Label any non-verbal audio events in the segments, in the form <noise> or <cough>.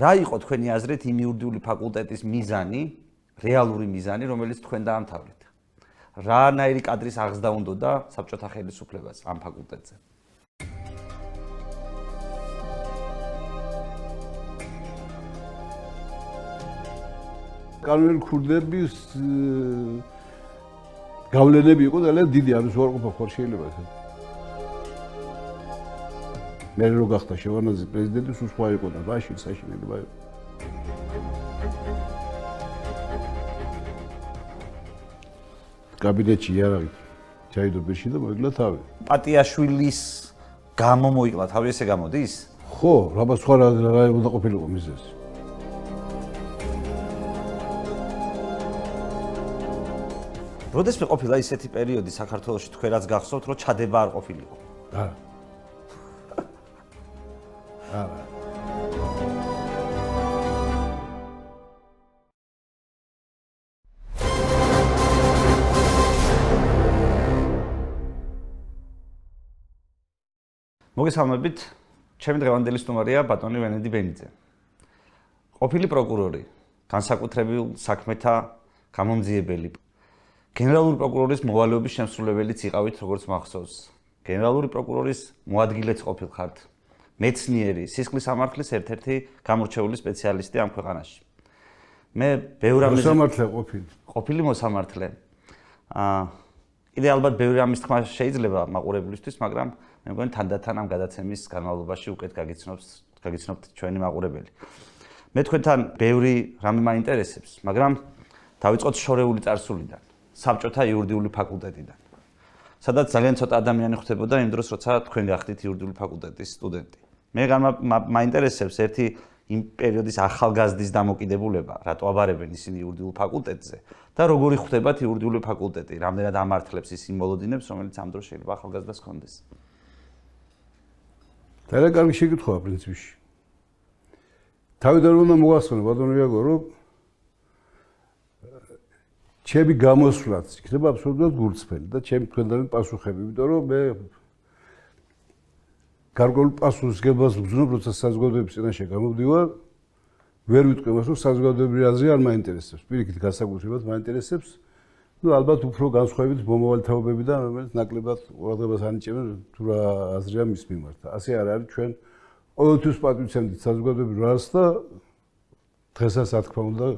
რა იყო თქვენი აზრით იმ იურიდიული ფაკულტეტის მიზანი, რეალური მიზანი, რომელიც თქვენ დაამთავრეთ? რანაირი კადრის აღზრდა უნდა და საბჭოთა ხელისუფლებას ამ ფაკულტეტზე? კანონ ქურდების გავლენები იყო ძალიან დიდი, ამის უარყოფა ხარ შეიძლება თქვა. მე რო გახდა შევარნაძე პრეზიდენტი სულ სხვა იყო და ბაში საშინელება იყო კაბინეტში იარაღი ჩაიდო პირში და მოიკლა თავი პატიაშვილის გამო მოიკლა თავი ესე გამოდის ხო რაბა სხვა რა რა უნდა ყოფილიყო მიზეზი როდესმე ყოფილა ისეთი პერიოდი საქართველოში თქვენ რაც გახსოვთ რომ ჩადება არ ყოფილიყო არა აბა მოგესალმებით. ჩემი დღევანდელი სტუმარია ბატონი ვენედი ბენიძე. ყოფილი პროკურორი, განსაკუთრებულ საქმეთა გამომძიებელი. გენერალური პროკურორის მოვალეობის შემსრულებელიც იყავით, როგორც მახსოვს. გენერალური პროკურორის მოადგილეც ყოფილხართ. მეცნიერი, სისხლის სამართლის ერთ-ერთი გამორჩეული სპეციალისტი ამ ქვეყანაში. მე ბევრი ამის სამართლე ყოფილი. ყოფილი მოსამართლე. აა კიდე ალბათ ბევრი ამის თქმა შეიძლება მაყურებლისთვის, მაგრამ მე მგონი თანდათან ამ გადაცემის განმავლობაში უკეთ გაგიცნობთ, გაგიცნობთ ჩვენი მაყურებელი. მე თქვენთან ბევრი რამე მაინტერესებს, მაგრამ დავიწყოთ შორეული წარსულიდან, საბჭოთა იურიდიული ფაკულტეტიდან. სადაც ძალიან ცოტა ადამიანი ხვდებოდა იმ დროს, როცა თქვენ გახდით იურიდიული ფაკულტეტის სტუდენტი. მე მაინტერესებს ერთი იმ პერიოდის ახალგაზრდის დამოკიდებულება, რატო აბარებენ ისინი იურიდიულ ფაკულტეტზე და როგორი ხვდებათ იურიდიულ ფაკულტეტი, რამდენად ამართლებს ის იმოლოდინებს, რომელიც ამ დროს შეიძლება ახალგაზრდას ქონდეს. და レ კარგი შეკითხვაა პრინციპში. თავიდან უნდა მოასწრო ბატონო იაგორო, ჩემი გამოსვლაც იქნება აბსოლუტურად გულწრფელი და ჩემი თქვენთან პასუხები, იმიტომ რომ მე გარკვეულ პასუხისგებლობას ვგრძნობ, როცა საზოგადოების წინაშე გამოვდივარ, ვერ ვიტყვი მას, რომ საზოგადოებრივი აზრი არ მაინტერესებს. პირიქით გასაკუთრებით მაინტერესებს. ну албат უფრო განსხვავებით მომავალთაობები და რომელიც ნაკლებად ყურადღებას ანიჭებენ თუ რა აზრია მის მიმართ. ასე არ არის ჩვენ ყოველთვის პატვიცემდით საზოგადოებრივ რას და დღესაც რა თქმა უნდა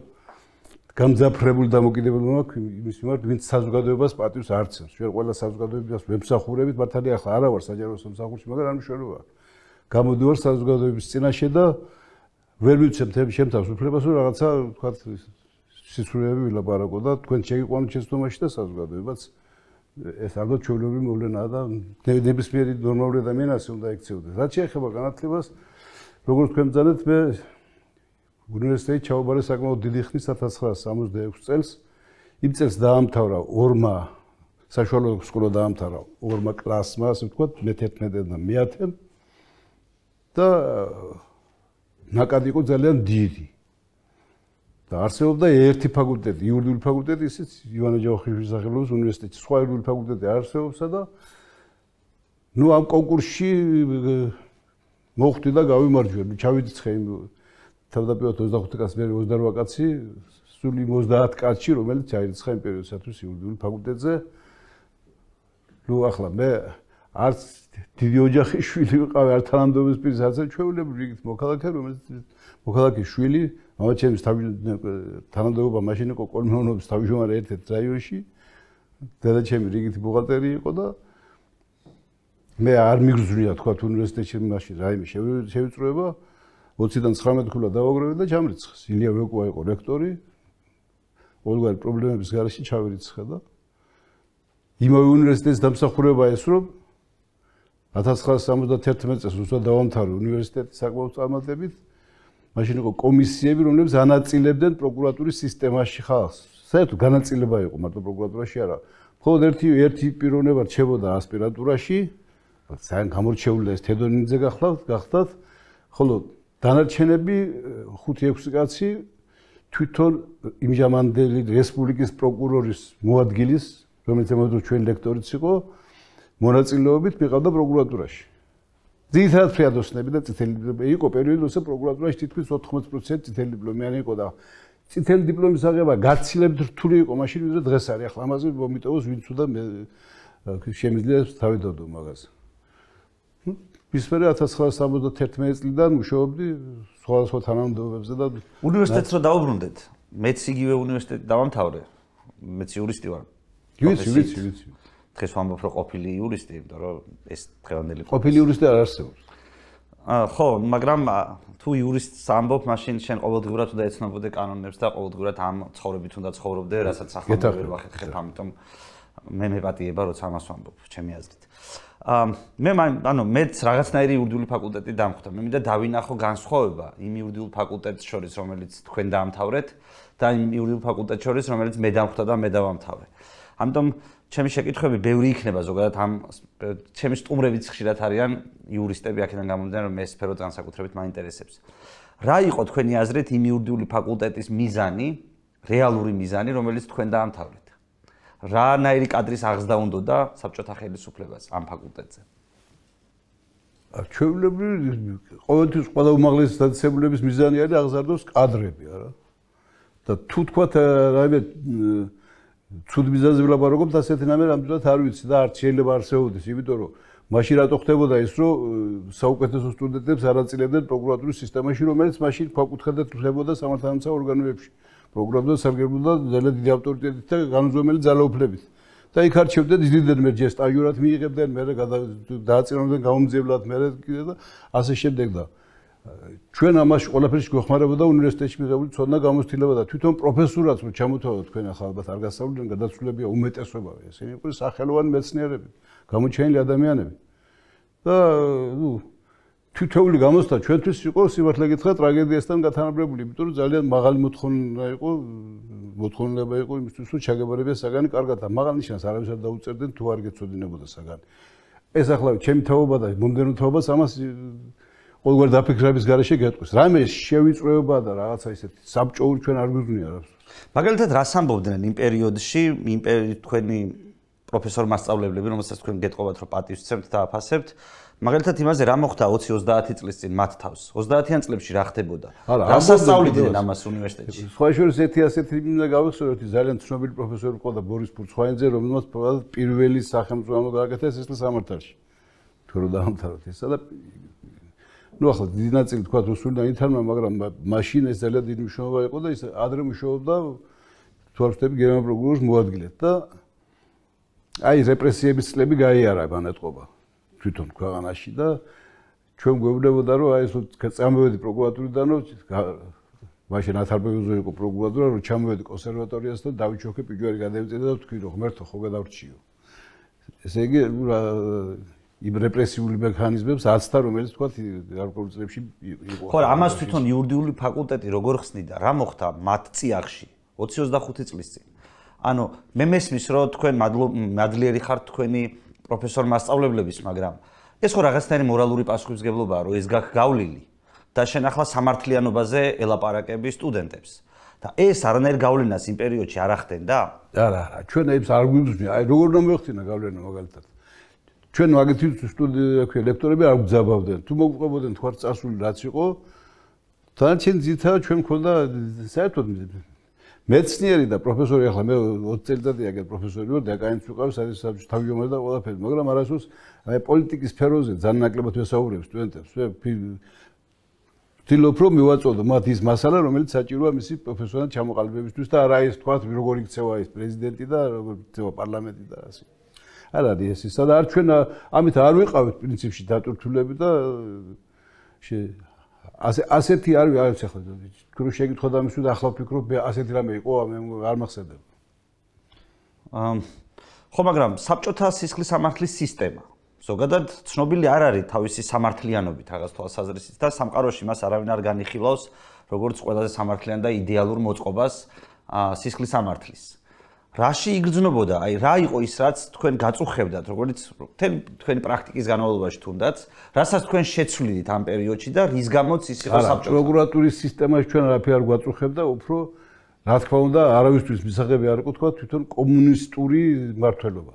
გამძაფრებული დამოკიდებულება მაქვს იმის მიმართ, ვინც საზოგადოებას პატივს არცევს. ჩვენ ყველა საზოგადოებას ვემსახურებით, მართალი ახლა არა ვარ საჯარო სამსახურში, მაგრამ არ მშვენივარ. გამოდივარ საზოგადოების წინაშე და ვერ ვიცით შემთავს უფლებას, რომ რაღაცა თქვა სიცრუეები ვილაპარაკო და თქვენ შეგიყვანოთ შეცდომაში და საზოგადოებაც ეს ალბათ ჩვეულებრივი მოვლენაა და ნებისმიერი ნორმალური ადამიანი ასე უნდა ექცეოდეს. რაც შეეხება განათლებას, როგორც თქვენ ძალეთ მე უნივერსიტეტი ჩაუბარა საკმაოდ დიდი ხნის 1966 წელს. იმ წელს დაამთავრა ორმა საშუალო სკოლა დაამთავრა ორმა კლასმა, ასე ვთქვათ, მე-11 და მე-10 და ნაკადი იყო ძალიან დიდი. და არსებობდა ერთი ფაკულტეტი, იურიდიული ფაკულტეტი, ისიც ივანე ჯავახიშვილის სახელობის უნივერსიტეტი, სხვა იურიდიული ფაკულტეტები არსებობდა და ნუ ამ კონკურსში მოხვდი და გავიმარჯვე. ჩავიდი ცხენი თავდაპირველად 25 კაცი მე 28 კაცი სული 30 კაცი რომელიც აირიცხა იმპერიოსათვის იურიდიულ ფაკულტეტზე ნუ ახლა მე არც დიდი ოჯახის შვილი ვიყავი არ თანამდებობის პირსაცა ჩვეულებრივი იქით მოქალაქე რომელიც მოქალაქის შვილი მამაჩემს თანამდებობა მაშინეკო კოლმეონობის თავმჯდომარე ერთ-ერთ რაიონში დედაჩემი რიგით ბუღალტერი იყო და მე არ მიგზვნია თქვა უნივერსიტეტში მაშინ რაიმე შევიწროება 20-დან 19 ქულა დააგროვე და ჩამრიცხეს. ილია ვეკუა იყო ректоრი. ორგან პრობლემების გარეშე ჩავირიცხა და იმავე უნივერსიტეტის დამსახურება ეს რომ 1971 წელს უცხო დავამთავრე უნივერსიტეტი საკმაო წარმატებით. მაშინ იყო კომისიები, რომლებიც ანაწილებდნენ პროკურატურის სისტემაში ხალხს. საერთოდ განაწილება იყო მარტო პროკურატურაში არა. მხოლოდ ერთი ერთი პიროვნება რჩებოდა ასპირანტურაში. ძალიან გამორჩეული და ეს თედონიძე გახლავთ, გახლავთ. ხოლო დანარჩენები 5-6 კაცი თვითონ იმჟამანდელი რესპუბლიკის პროკურორის მოადგილის, რომელიც ამავდროულად ჩვენი ლექტორიც იყო, მონაწილეობით მიყავდა პროკურატურაში. ძირითადად ფრიადოსნები და წითელი დიპლომები იყო პერიოდი, როცა პროკურატურაში თითქმის 80% წითელი დიპლომიანი იყო და წითელი დიპლომის აღება გაცილებით რთული იყო მაშინ, ვიდრე დღეს არის. ახლა ამაზე მომიტევოს, ვინც უნდა შემიძლია თავი დადო მაგას. ვისფერე 1971 წლიდან მუშაობდი სხვადასხვა თანამდებობებზე და უნივერსიტეტს რა დაუბრუნდეთ? მეც იგივე უნივერსიტეტი დავამთავრე. მეც იურისტი ვარ. ვიცი, ვიცი, ვიცი. დღეს ვამბობ რომ ყოფილი იურისტი, იმიტომ რომ ეს დღევანდელი ყოფილი იურისტი არ არსებობს. ა ხო, მაგრამ თუ იურისტს ამბობ, მაშინ შენ ყოველდღურად უნდა ეცნობოდე კანონებს და ყოველდღურად ამ ცხოვრებით უნდა ცხოვრობდე, რასაც ახლა ვერ ვახერხებ, ამიტომ მე მეპატიება, როცა ამას ვამბობ, ჩემი აზრით. მე მან ანუ მეც რაღაცნაირი იურიდიული ფაკულტეტი დამხვდა. მე მინდა დავინახო განსხვავება იმ იურიდიულ ფაკულტეტს შორის, რომელიც თქვენ დაამთავრეთ და იმ იურიდიულ ფაკულტეტს შორის, რომელიც მე დამხვდა და მე დავამთავრე. ამიტომ ჩემი შეკითხვები ბევრი იქნება ზოგადად ამ ჩემი სტუმრებიც ხშირად არიან იურისტები აქედან გამომდინარე, რომ მე სფერო განსაკუთრებით მაინტერესებს. რა იყო თქვენი აზრით იმ იურიდიული ფაკულტეტის მიზანი, რეალური მიზანი, რომელიც თქვენ დაამთავრეთ? რანაირი კადრის აღზდა უნდა და საბჭოთა ხელისუფლებას ამ ფაკულტეტზე? ჩვეულებრივი ყოველთვის ყველა უმაღლეს დაწესებულების მიზანი არის აღზარდოს კადრები, არა? და თუ თქვათ რაიმე ცუდ მიზანზე ვლაპარაკობთ, ასეთი რამე ამბობთ არ ვიცი და არ შეიძლება არსებობდეს, იმიტომ რომ მაშინ რატო ხდებოდა ის, რომ საუკეთესო სტუდენტებს არ აწილებდნენ პროკურატურის სისტემაში, რომელიც მაშინ ფაკულტეტებს ვლებოდა სამართალდამცავ ორგანოებში. პროგრამზე სამგებლოდა ძალიან დიდი ავტორიტეტით და განუზომელი ძალაუფლებით. და იქ არჩევდნენ დიდიდან მე ჯერ სტაჟურად მიიღებდნენ, მე დააწერონდნენ გამომძიებლად, მე და ასე შემდეგ და ჩვენ ამაში ყველაფერში გვეხმარებოდა უნივერსიტეტში მიღებული ცოდნა გამოცდილება და თვითონ პროფესორაც რომ ჩამოთავოთ თქვენ ახლა ალბათ არ გასავლიდან გადაცვლილებია უმეტესობა ესენი იყო სახელოვან მეცნიერები, გამოჩენილი ადამიანები. და ну თითოეული გამოსთა ჩვენთვის იყო სიმართლე გითხრა ტრაგედიასთან გათანაბრებული, იმიტომ რომ ძალიან მაღალი მოთხოვნა იყო, მოთხოვნილება იყო იმისთვის, რომ ჩაგებარებია საგანი კარგად და მაღალ ნიშანს არავის არ დაუწერდნენ თუ არ გეცოდინებოდა საგანი. ეს ახლა ჩემი თაობა და მომდენო თაობას ამას ყოველგვარ დაფიქრების გარეშე გეტყვის. რამე შევიწროება და რაღაცა ისეთი საბჭოური ჩვენ არ გვიგზნია რა. მაგალითად, რას ამბობდნენ იმ პერიოდში, იმ პერიოდში თქვენი პროფესორ მასწავლებლები, რომელსაც თქვენ გეტყობათ, რომ პატივს ცემთ და აფასებთ, მაგალითად იმაზე რა მოხდა 20-30 წლის წინ მათ თავს 30-იან წლებში რა ხდებოდა დასასწავლიდნენ ამას უნივერსიტეტში ხოეშურის ერთი ასეთი მინდა გავხსოვროთ ძალიან ცნობილი პროფესორი ყოდა ბორის ფურცხაინძე რომელმაც პირველი სახელმწიფო გააკეთეს ისლ სამართალში თუ რა დაამთავროთ ისა და ну ახლა დიდი ნაწილი თქვა რუსული და ინტერნა მაგრამ მაშინ ეს ძალიან დიდი მნიშვნელობა იყო და ის ადრე მუშაობდა თვალწინები გერმანულ პროგურს მოადგილეთ და აი რეპრესიების წლები გაიარა განეთყობა თვითონ ქვეყანაში და ჩვენ გვევლებოდა რომ აი ეს წამოვედი პროკურატურიდან რომ მაშინ ათარბეგუზე იყო პროკურატურა რომ ჩამოვედი კონსერვატორიას და დავიჩოქე პიჯვარი გადაიწედა და თქვი რომ ღმერთო ხო გადავრჩიო ესე იგი იმ რეპრესიული მექანიზმებს აცდა რომელიც თქვა გარკვეულ წლებში იყო ხო ამას თვითონ იურიდიული ფაკულტეტი როგორ ხსნიდა რა მოხდა მათ წიაღში 20-25 წლის წინ ანუ მე მესმის რომ თქვენ მადლიერი ხართ თქვენი პროფესორ მასწავლებლების, მაგრამ ეს ხო რაღაცნაირი მორალური პასუხისგებლობაა, რომ ეს გაგავლილი და შენახლა სამართლიანობაზე ელაპარაკები სტუდენტებს. და ეს არანაირ გავლენას იმ პერიოდში არ ახდენდა? არა, არა, ჩვენ აი ეს არ გვიმძღვნი, აი როგორ უნდა მოხდინა გავლენა მაგალითად. ჩვენ მაგეთივით სტუდენტები, ლექტორები არ გძაბავდნენ. თუ მოგყვებოდნენ თქვა წასული რაც იყო, თან ჩვენ ძითა ჩვენ მქონდა საერთოდ მეცნიერი და პროფესორი ახლა მე 20 წელიწადია კიდე პროფესორი ვარ, დეკანიც ვიყავ, სადაც საბჭო თავმჯდომარე და ყველაფერი, მაგრამ არასდროს აი პოლიტიკის სფეროზე ძალიან ნაკლებად ვესაუბრებ სტუდენტებს, მე ვთილოფ რომ მივაწოდო მათ ის მასალა, რომელიც საჭიროა მისი პროფესორთან ჩამოყალიბებისთვის და არა ის თქვა როგორი ქცევა ის პრეზიდენტი და როგორი ქცევა პარლამენტი და ასე. არ არის ეს ისა და არ ჩვენ ამით არ ვიყავით პრინციპში დატვირთულები და ასე ასეთი არის არის ახლა თუ შეგიძლიათ და მისულ ახლა ფიქრო ასეთი რამე იყო მე არ მახსენდება ამ ხო მაგრამ საბჭოთა სისხლის სამართლის სისტემა ზოგადად ცნობილი არ არის თავისი სამართლიანობით რაღაც თვალსაზრისით და სამყაროში მას არავინ არ განიხილავს როგორც ყველაზე სამართლიან და იდეალურ მოწყობას სისხლის სამართლის. აა რაში იგრძნობოდა? აი რა იყო ის რაც თქვენ გაწუხებდათ, როგორც თქვენ თქვენი პრაქტიკის განმავლობაში თუნდაც, რასაც თქვენ შეცვლიდით ამ პერიოდში და რის გამოც ის იყო საბჭო პროკურატურის სისტემაში ჩვენ რაფერ არ გაწუხებდა, უფრო რა თქმა უნდა, არავისთვის მისაღები არ იყო თქვა თვითონ კომუნისტური მართლობა.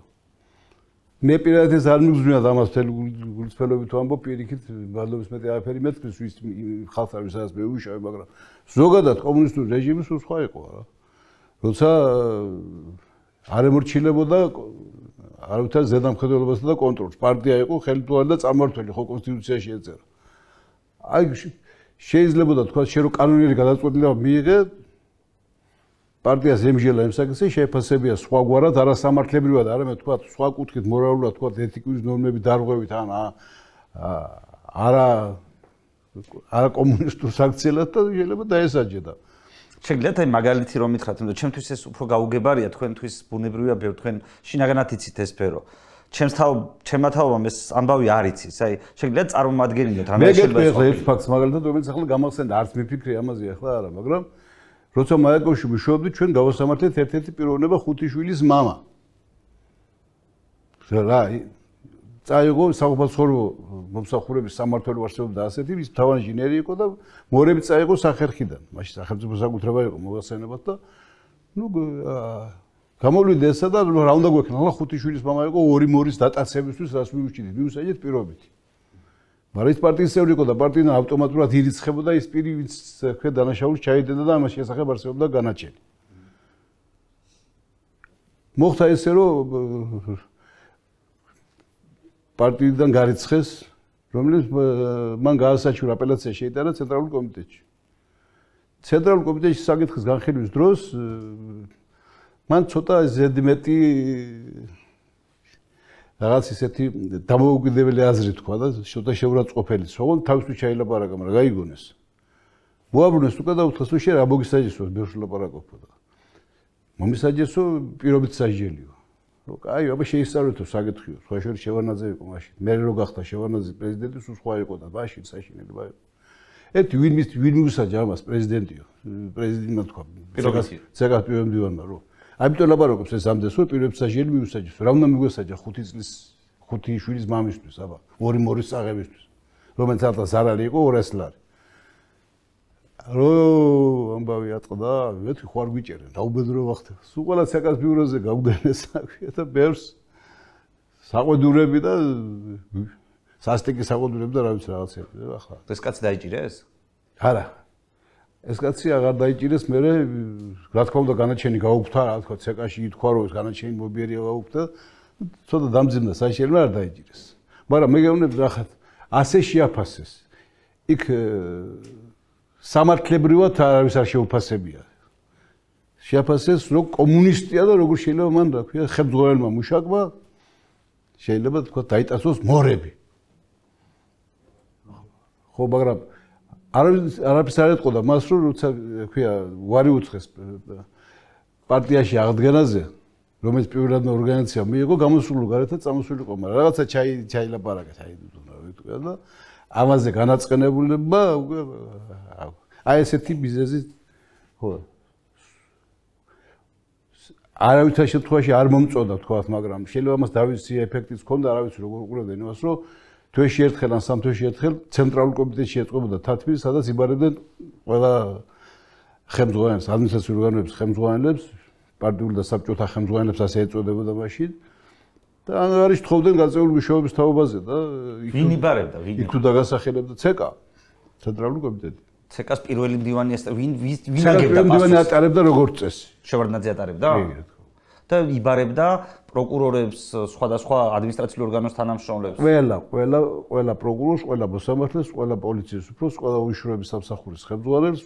მე პირადად ეს არ მიგზვნია ამას ფელგულისფელობით ვამბო, პირიქით, მადლობის მეტი არაფერი მეთქვის, ვის ხალხს არის სადაც მე უშავე, მაგრამ ზოგადად კომუნისტურ რეჟიმს უცხო იყო რა. როცა არ ემორჩილებოდა არავითარ ზედამხედველობასა და კონტროლს. პარტია იყო ხელმძღვანელი და წარმართველი ხო კონსტიტუციაში ეწერა. აი შეიძლებოდა თქვა შე რო კანონიერი გადაწყვეტილება მიიღე პარტიას ემჯელა იმ საკითხზე შეფასებია სხვაგვარად, არასამართლებრივად, არამედ თქვა სხვა კუთხით მორალურად თქვა ეთიკური ნორმები დარღვევით ან არა არა კომუნისტურ საქციელად და შეიძლება დაესაჯება. შეგიძლიათ აი მაგალითი რომ მითხრათ, რომ ჩემთვის ეს უფრო გაუგებარია, თქვენთვის ბუნებრივია, ბევრ თქვენ შინაგანად იცით ეს ფერო. ჩემს თავ ჩემთა თავმა ეს ამბავი არ იცის. აი შეგიძლიათ წარმოამდგენინოთ რამე შეიძლება. მე გეტყვი ერთ ფაქტს მაგალითად, რომელიც ახლა გამახსენდა, არც მიფიქრე ამაზე ახლა არა, მაგრამ როცა მაიკოში მშობდი, ჩვენ გავასამართლეთ ერთ-ერთი პიროვნება ხუთი შვილის мама. რა აი წაიღო საუბარს ხორო მომსახურების სამართველი არსებობდა ასეთი, ის თავან ინჟინერი იყო და მორები წაიღო სახერხიდან. მაშინ სახელმწიფო საკუთრება იყო მოგახსენებათ და ну გამოვლინდა ესა და რა უნდა გვექნა, ახლა ხუთი შვილის мама იყო ორი მორის დატაცებისთვის რას მივიჩიდით? მივსაჯეთ პირობით. მაგრამ ის პარტიის წევრი იყო და პარტია ავტომატურად ირიცხებოდა ის პირი, ვინც ხედა დანაშაულს ჩაიდენდა და ამას შესახებ არსებობდა განაჩენი. მოხდა ესე რომ პარტიიდან გარიცხეს რომელიც მან გაასაჩურა აპელაცია შეიტანა ცენტრალურ კომიტეტში. ცენტრალურ კომიტეტში საკითხის განხილვის დროს მან ცოტა ზედმეტი რაღაც ისეთი დამოუკიდებელი აზრი თქვა და ცოტა შეურაცხყოფელიც, მაგრამ თავისთვის შეიძლება რა გაიგონეს. მოაბრუნეს უკვე და უთხრეს, რომ შეიძლება მოგისაჯეს, რომ ბევრს ლაპარაკობ და მომისაჯესო პირობით საჯელიო. ხო, კაი, აბა შეისწავლე თუ საკითხიო, სხვა შორის შევარნაძე იყო მაშინ. მე რო გახდა შევარნაძე პრეზიდენტი, სულ სხვა იყო და მაშინ საშინელება იყო. ერთი ვინ მის ვინ მისაჯა მას პრეზიდენტიო, პრეზიდენტმა თქვა, პირობაში. ზეგას პირობდივანმა რო. ამიტომ ლაბაროკებს ეს ამდენს რო პირობაში ვინ მისაჯოს, რა უნდა მიგვესაჯა 5 წლის 5 შვილის მამისთვის, აბა, 2 მორის წაღებისთვის. რომელიც ალბათ ზარალი იყო 200 ლარი. რო ამბავი აწყდა, მეთქი ხوار გვიჭერენ, დაუბედრო ვახთ. სულ ყველა საკას ბიუროზე გავდნენ საქმე <laughs> და ბევრს საყვედურები და სასტიკი საყვედურები და რა ვიცი რაღაცები ახლა. ეს კაცი დაიჭირეს? არა. ეს კაცი აღარ დაიჭირეს, მე რა თქმა უნდა განაჩენი გაუფთა, რა თქო, ცეკაში ითქვა რომ ეს განაჩენი მობიერია გაუფთა. ცოტა დამძიმდა საშერმა არ დაიჭირეს. მაგრამ მე გეუბნები რა ხათ ასე შეაფასეს. იქ სამართლებრივად არავის არ შეუფასებია. შეაფასეს რომ კომუნისტია და როგორ შეიძლება მან რა ქვია, ხელმძღვანელმა მუშაკმა შეიძლება თქვა დაიტასოს მორები. ხო, მაგრამ არავის არაფერს არ ეტყოდა მას რომ როცა ქვია, ვარი უცხეს პარტიაში აღდგენაზე რომელიც პირველად ორგანიზაცია მიიღო გამოსულო გარეთა წამოსულიყო, მაგრამ რაღაცა ჩაი ჩაილაპარაკა, ჩაი დუნა ვიტყვი და ამაზე განაწყენებულება აი ესეთი ბიზნესი ხო არავითარ შემთხვევაში არ მომწონდა თქვა მაგრამ შეიძლება მას დავისი ეფექტიც ჰქონდა არავის როგორ უყურებდნენ იმას რომ თვეში ერთხელ ან სამ თვეში ერთხელ ცენტრალურ კომიტეტში ეწყობოდა თათბირს სადაც იბარებდნენ ყველა ხელმძღვანელს ადმინისტრაციულ ორგანოებს ხელმძღვანელებს პარტიულ და საბჭოთა ხელმძღვანელებს ასე ეწოდებოდა მაშინ და ან არის თხოვდნენ გაწეული მუშაობის თაობაზე და ვინ იბარებდა ვინ იქ თუ დაგასახელებდა ცეკა ცენტრალური კომიტეტი ცეკას პირველი მდივანი ეს ვინ ვინ აგებდა მდივანი ატარებდა როგორც წესი შევარდნაძე ატარებდა და იბარებდა პროკურორებს სხვადასხვა ადმინისტრაციულ ორგანოს თანამშრომლებს ყველა ყველა ყველა პროკურორს ყველა მოსამართლეს ყველა პოლიციის უფროს ყველა უშრომების სამსახურის ხელმძღვანელს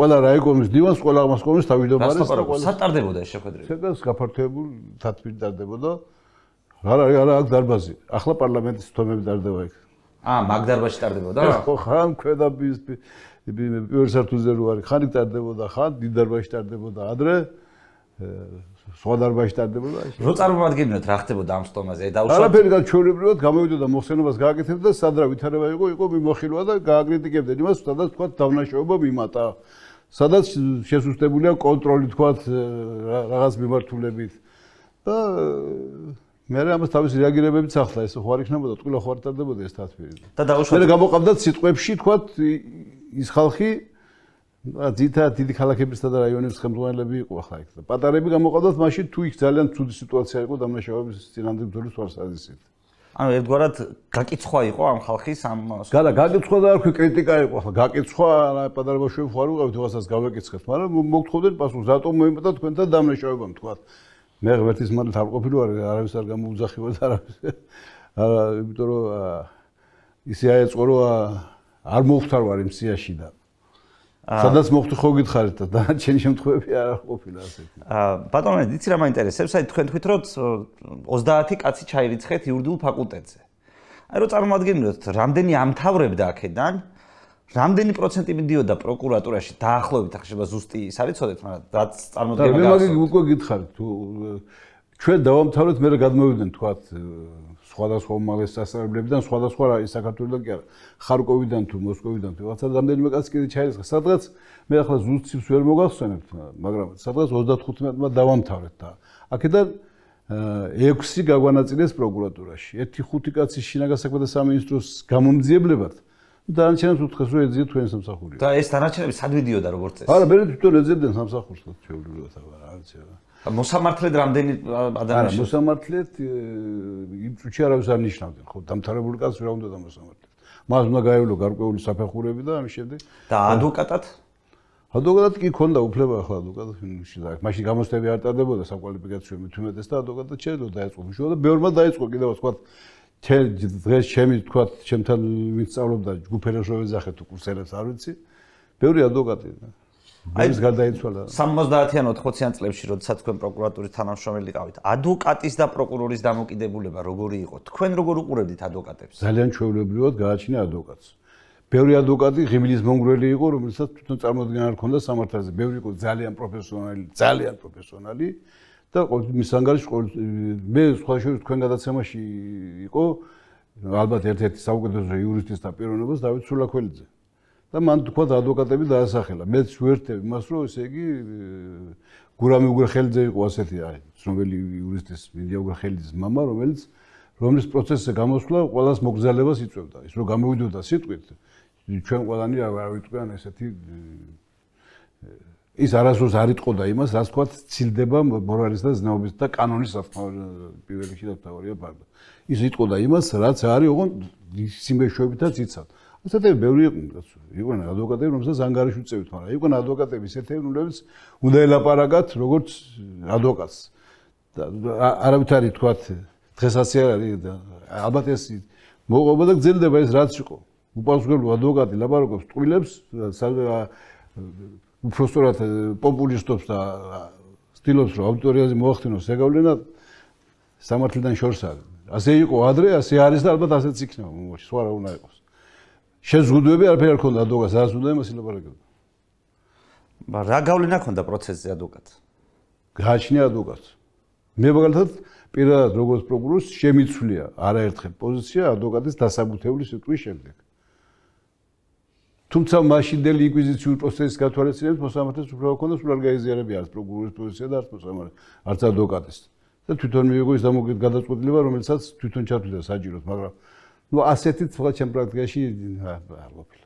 ყველა რაიგომის დივანს ყველა მასკომის თავმჯდომარეს და ყველა სატარდებოდა ეს შეხვედრები ცეკას გაფართოებული თათბირდებოდა რა არის არა აქ დარბაზი ახლა პარლამენტის თომები დარდება იქ აა მაგ დარბაზში დარდებოდა რა ხო ხან ქვედა ბიზ პირველ სართულზე რო არის ხან იქ დარდებოდა ხან დიდ დარბაზში დარდებოდა ადრე სხვა დარბაზში დარდებოდა რო წარმოადგენდით რა ხდებოდა ამ სტომაზე და უშოთ არაფერი და ჩვეულებრივად გამოვიდოდა მოხსენებას გააკეთებდა სადრა ვითარება იყო იყო მიმოხილვა და გააკრიტიკებდნენ იმას სადაც თქვა დავნაშაობა მიმატა სადაც შესუსტებულია კონტროლი თქვა რაღაც მიმართულებით და მე რა ამას თავის რეაგირებებიც ახლა ეს ხوار იქნებოდა ტკილო ხوار თარდებოდა ეს თათბირი და დაუშვა მე გამოყავდა სიტყვებში თქვა ის ხალხი ძიტა დიდი ქალაქებისა და რაიონების ხელმძღვანელები იყო ახლა იქ და პატარები გამოყავდათ მაშინ თუ იქ ძალიან ცუდი სიტუაცია იყო დამნაშავების ძინანდი ბძოლის თვალსაზრისით ანუ ერთგვარად გაკიცხვა იყო ამ ხალხის ამ გადა გაკიცხვა და არ ხი კრიტიკა იყო ახლა გაკიცხვა რა პატარებაში ხوار უყავთ თუ რასაც გავეკიცხეთ მაგრამ მოგთხოვდეთ პასუხს რატომ მოიმატა თქვენთან დამნაშავებამ თქვა მე ვერც ის მართლა არ ყოფილი ვარ არავის არ გამოუძახიო და არავის არა იმიტომ რომ ისე აეწყო რომ არ მოხვდარ ვარ იმ სიაში და სადაც მოხვდი ხო გითხარით და ჩემი შემთხვევები არ ყოფილა ასეთი ა ბატონო იცი რა მაინტერესებს აი თქვენ თქვით რომ 30 კაცი ჩაირიცხეთ იურიდიულ ფაკულტეტზე აი რომ წარმოადგენთ რამდენი ამთავრებდა აქედან რამდენი პროცენტი მიდიოდა პროკურატურაში დაახლოებით ახლა ზუსტი ის არის ცოდეთ მაგრამ რაც წარმოგიდგენთ მე მაგ უკვე გითხარი თუ ჩვენ დავამთავრეთ მე რა გადმოვიდნენ თქვა სხვადასხვა მომავლის სასწავლებლებიდან სხვადასხვა საქართველოსიდან კი არა ხარკოვიდან თუ მოსკოვიდან თუ რაღაცა რამდენიმე კაცი კიდე ჩაერიცხა სადღაც მე ახლა ზუსტ ციფს ვერ მოგახსენებთ მაგრამ სადღაც 35-მა დავამთავრეთ და აქედან 6 გაგვანაწილეს პროკურატურაში 1-5 კაცი შინაგან საქმეთა სამინისტროს გამომძიებლებად დანარჩენებს უთხეს რომ ეძიეთ თქვენ სამსახურიო. და ეს დანარჩენები სად ვიდიოდა როგორც წესი? არა, მერე თვითონ ეძებდნენ სამსახურს და ჩეულებდათ აბა რა ვიცი აბა. მოსამართლედ რამდენი ადამიანი? არა, მოსამართლედ იმ წუთში არავის არ ნიშნავდნენ, ხო, დამთავრებული კაცს რა უნდა დამოსამართლოს. მას უნდა გაევლო გარკვეული საფეხურები და ამის შემდეგ და ადვოკატად ადვოკატად კი ქონდა უფლება ახლა ადვოკატად ფინიში და მაშინ გამოსტები არ ტარდებოდა საკვალიფიკაციო მითუმეტეს და ადვოკატად შეიძლება დაიწყო მუშაობა და ბევრმა დაიწყო კიდევაც თქვა ჩე დღეს ჩემი თქვა ჩემთან ვისწავლობდა ჯგუფერას რო ეძახეთ თუ კურსერას არ ვიცი ბევრი ადვოკატი აი ეს გადაიცვალა 70-იან 80-იან წლებში როდესაც თქვენ პროკურატურის თანამშრომელი ყავით ადვოკატის და პროკურორის დამოკიდებულება როგორი იყო თქვენ როგორ უყურებდით ადვოკატებს ძალიან ჩვეულებრივად გააჩინა ადვოკატს ბევრი ადვოკატი ღიმილის მონგრელი იყო რომელსაც თვითონ წარმოადგენა არ ქონდა სამართალზე ბევრი იყო ძალიან პროფესიონალი ძალიან პროფესიონალი და მის ანგარიშს მე სხვა შეიძლება თქვენ გადაცემაში იყო ალბათ ერთ-ერთი საუკეთესო იურისტისა პიროვნებას დავით სულაქველიძე და მან თქვა ადვოკატები დაასახელა მე შევერთე იმას რომ ესე იგი გურამი უგრხელიძე იყო ასეთი აი ცნობილი იურისტის მინდია უგრხელიძის мама რომელიც რომლის პროცესზე გამოსვლა ყოველას მოგზალებას იწევდა ის რომ გამოვიდოდა სიტყვით ჩვენ ყველანი არ ვიტყვიან ესეთი ის არასდროს არ იტყოდა იმას, რაც თქვა ცილდება მორალის და ზნეობის და კანონის საფრთხე პირველში და თავარია ბარდა. ის იტყოდა იმას, რაც არის ოღონ სიმბეშობითაც იცად. ასეთ ბევრი იყვნენ ადვოკატები, რომელსაც ანგარიშ უწევთ, მაგრამ იყვნენ ადვოკატები ისეთები, რომლებიც უნდა ელაპარაკათ როგორც ადვოკატს. და არავითარი თქვა დღესაც არის და ალბათ ეს მოყვება და გძელდება ეს რაც იყო. უპასუხებელი ადვოკატი ლაპარაკობს ტყვილებს, სადღაც უფრო სწორად პოპულისტებს და სტილებს რომ აუდიტორიაზე მოახდინოს ეგავლენა სამართლიდან შორსა ასე იყო ადრე ასე არის და ალბათ ასეც იქნება მომავალში სხვა რა უნდა იყოს შეზღუდვები არაფერი არ ქონდა ადვოკატს რა ზუდა იმას ილაპარაკებდა რა გავლენა ქონდა პროცესზე ადვოკატს გააჩნია ადვოკატს მე მაგალითად პირადად როგორც პროკურორს შემიცვლია არაერთხელ პოზიცია ადვოკატის დასაბუთებული სიტყვის შემდეგ. თუმცა მაშინდელი ინკვიზიციური პროცესის გათვალისწინებით მოსამართლეს უფრო ჰქონდა სულ არ გაეზიარები არც პროკურორის პოზიცია და არც მოსამართლე არც ადვოკატის და თვითონ მიიღო ის დამოკიდ გადაწყვეტილება რომელსაც თვითონ ჩართვიდა საჯიროდ მაგრამ ну ასეთი სხვა ჩემ პრაქტიკაში არ ყოფილა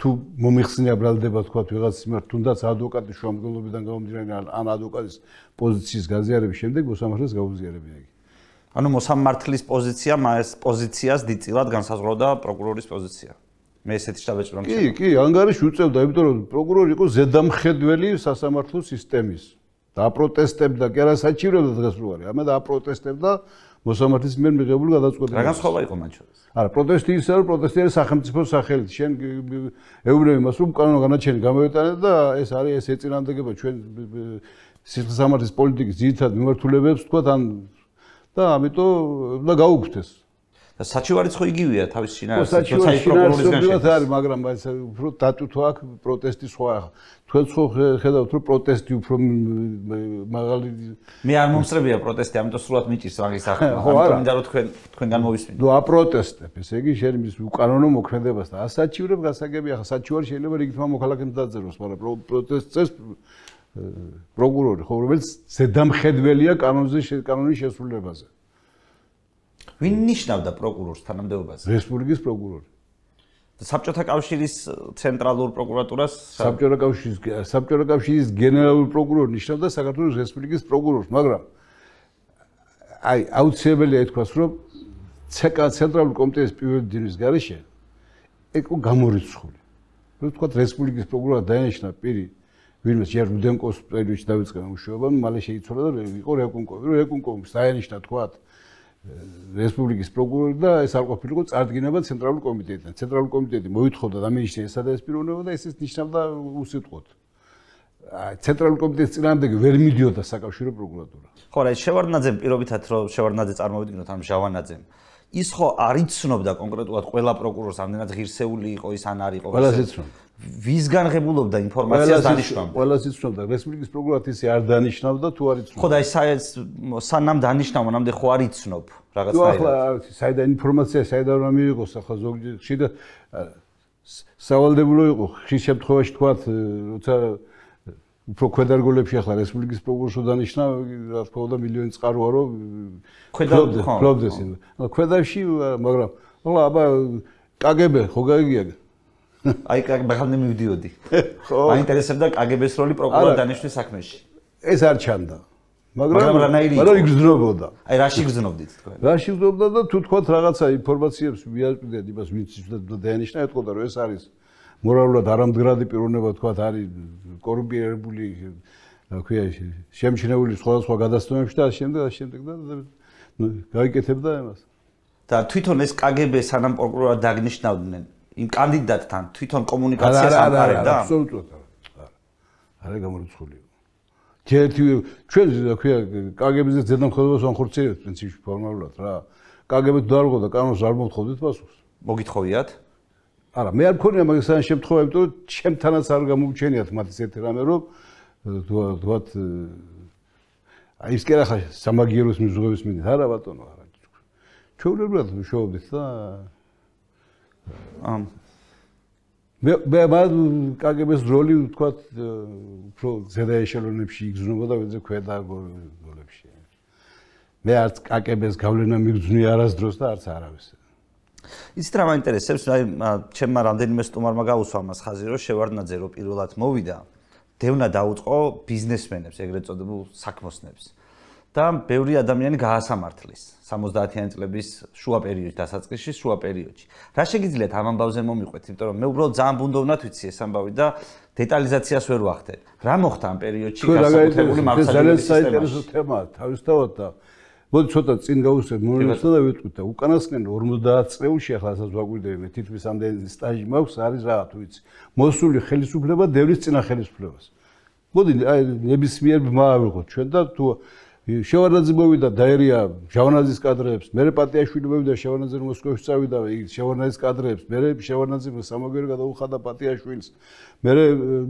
თუ მომიხსენია ბრალდება თქვა ვიღაც მერ თუნდაც ადვოკატის შემოგვლობიდან გამომდინარე ან ადვოკატის პოზიციის გაზიარების შემდეგ მოსამართლეს გაუზიარებია იგი ანუ მოსამართლის პოზიცია მას პოზიციას დიდწილად განსაზღვრავდა პროკურორის პოზიცია მე ესეთი შტაბებში რომ შევა. კი, კი, ანგარიში უწევდა, იმიტომ რომ პროკურორი იყო ზედამხედველი სასამართლო სისტემის. დააპროტესტებდა, კი არა საჩივრებდა დღეს რო არის, ამა დააპროტესტებდა მოსამართლის მიერ მიღებული გადაწყვეტილება. რა განსხვავება იყო მათ შორის? არა, პროტესტი ის არის, პროტესტი არის სახელმწიფო სახელით. შენ ეუბნები მას რომ კანონო განაჩენი გამოიტანე და ეს არის ეს ეწინანდეგება ჩვენ სისამართლის პოლიტიკის ძირითად მიმართულებებს თქვა თან და ამიტომ უნდა გაუგვთეს. საჩივარიც ხო იგივეა თავის შინაარსში, თორსა ის პროპორციულად არის. საჩივარი არის, მაგრამ აი ესე უფრო დატუთო აქ პროტესტი სხვა. თქვენც ხო ხედავთ, რომ პროტესტი უფრო მაღალი მე არ მომსწრებია პროტესტი, ამიტომ სულად მიჭის მაგის ახლა, <laughs> ამიტომ მინდა რომ თქვენ თქვენგან მოვისმინოთ. ნუ აპროტესტებ, ესე იგი შენ მის უკანონო მოქმედებას და ასაჩივრებ გასაგები ახლა საჩივარი შეიძლება რიგითმა მოქალაქემ დაძეროს, მაგრამ პროტესტ წეს პროკურორი ხო რომელიც ზედამხედველია კანონზე კანონის შესრულებაზე. ვინ ნიშნავდა პროკურორს თანამდებობაზე? რესპუბლიკის პროკურორი. და საბჭოთა კავშირის ცენტრალურ პროკურატურას საბჭოთა კავშირის საბჭოთა კავშირის გენერალურ პროკურორს ნიშნავდა საქართველოს რესპუბლიკის პროკურორს, მაგრამ აი, აუცილებელია თქვას, რომ ცკ ცენტრალურ კომიტეტის პირველ დირექტორის გარეშე ეკო გამორიცხული. ну так вот республикис прокурора даенчна пири вирмес ярмденкос периодში დაიწყება მუშაობა მალე შეიცვალა და იყო რეკუნკო რეკუნკო დაენიშნა თქვათ რესპუბლიკის პროკურორი და ეს არ ყოფილიყო წარდგინება ცენტრალურ კომიტეტიდან. ცენტრალური კომიტეტი მოითხოვდა და მინისტრი ესა და ეს პიროვნება და ეს ის ნიშნავდა უსიტყვოდ. ცენტრალური კომიტეტის წინამდებ ვერ მიდიოდა საკავშირო პროკურატურა. ხო, რა ის შევარნაძემ პირობითად რომ შევარნაძე წარმოვიდგინოთ ამ ჟავანაძემ. ის ხო არიცნობდა კონკრეტულად ყველა პროკურორს ამდენად ღირსეული იყო ის ან არ იყო. ყველა ზეცნობდა. ვისგან ღებულობდა ინფორმაციას დანიშნავდა? ყველას იცნობდა. რესპუბლიკის პროკურატურაში არ დანიშნავდა თუ არ იცნობდა. ხო და ეს სანამ დანიშნავა, ნამდე ხო არ იცნობ რაღაცნაირად. ნუ ახლა საიდან ინფორმაცია, საიდან რა მიიღოს ახლა ზოგიერთში და სავალდებულო იყო ხის შემთხვევაში თქვათ, როცა უფრო ქვედარგოლებში ახლა რესპუბლიკის პროკურორში დანიშნა, რა თქმა უნდა, მილიონი წყაროა რომ ქვედავდეს. ქვედავში, მაგრამ ხო აბა კაგებ ხო გაიგია აი ბახალნე მივდიოდი. ხო. მაინტერესებდა კგბ-ს როლი პროკურორ დანიშნულ საქმეში. ეს არ ჩანდა. მაგრამ მაგრამ რა იგრძნობოდა? აი რაში გრძნობდით თქვენ? რაში გრძნობდა და თუ თქვა რაღაცა ინფორმაციებს მიაწვდეთ იმას ვინც დანიშნა ეთქოდა რომ ეს არის მორალურად არამდგრადი პიროვნება თქვა არის კორუმპირებული ქვია შემჩნეული სხვადასხვა გადასტომებში და ამავდროულად და შემდეგ და გაიკეთებდა იმას. და თვითონ ეს კგბ სანამ პროკურორად დაგნიშნავდნენ იმ კანდიდატთან თვითონ კომუნიკაციას ამყარებდა? აბსოლუტურად არა. არა გამორიცხულიო. ჯერთი ჩვენ ქვია კაგებზე ზედამხედველობას ვანხორციელებთ პრინციპში ფორმალურად რა. კაგებს დაარღვა და კანონს არ მოთხოვდეთ პასუხს. მოგითხოვიათ? არა, მე არ მქონია მაგის ამ შემთხვევაში, იმიტომ რომ ჩემთანაც არ გამოჩენიათ მათ ისეთი რამე, რომ თქვათ აი ეს კერახა სამაგიეროს მიზღების მიდით. არა ბატონო, არა. ჩვეულებრივად მშოვდით და ამ მე მე კაგებს როლი თქვა უფრო ზედა ეშალონებში იგზნობოდა ვიდრე ქვედა გოლებში მე არც კაგებს გავლენა მიგზნი არასდროს და არც არავის ისიც რა მაინტერესებს რა ჩემმა რამდენიმე სტუმარმა გაუსვა მას ხაზი რომ შევარდნაძე რო პირველად მოვიდა დევნა დაუწყო ბიზნესმენებს ეგრეთ წოდებულ საქმოსნებს და ბევრი ადამიანი გაასამართლეს 70-იანი წლების შუა პერიოდში დასაწყისში შუა პერიოდში. რა შეგიძლიათ ამ ამბავზე მომიყვეთ, იმიტომ რომ მე უბრალოდ ძალიან ბუნდოვნად ვიცი ეს ამბავი და დეტალიზაციას ვერ ვახდეთ. რა მოხდა ამ პერიოდში გასაკუთრებული მართალი საინტერესო თემაა თავისთავად და მოდი ცოტა წინ გავუსვებ მომენტსა და ვიტყვით და უკანასკნელი 50 წელში ახლა ასაც ვაკვირდები მე თითქმის ამდენი სტაჟი მაქვს არის რა თუ ვიცი მოსული ხელისუფლება დევრის წინა ხელისუფლებას მოდი აი ნებისმიერ მაავიღოთ ჩვენ და თუ შევარდაძე მოვიდა დაერია ჟავანაძის კადრებს, მე პატიაშვილი მოვიდა შევარდაძე მოსკოვში წავიდა შევარდაძის კადრებს, მე შევარდაძე სამაგერო გადაუხადა პატიაშვილს. მე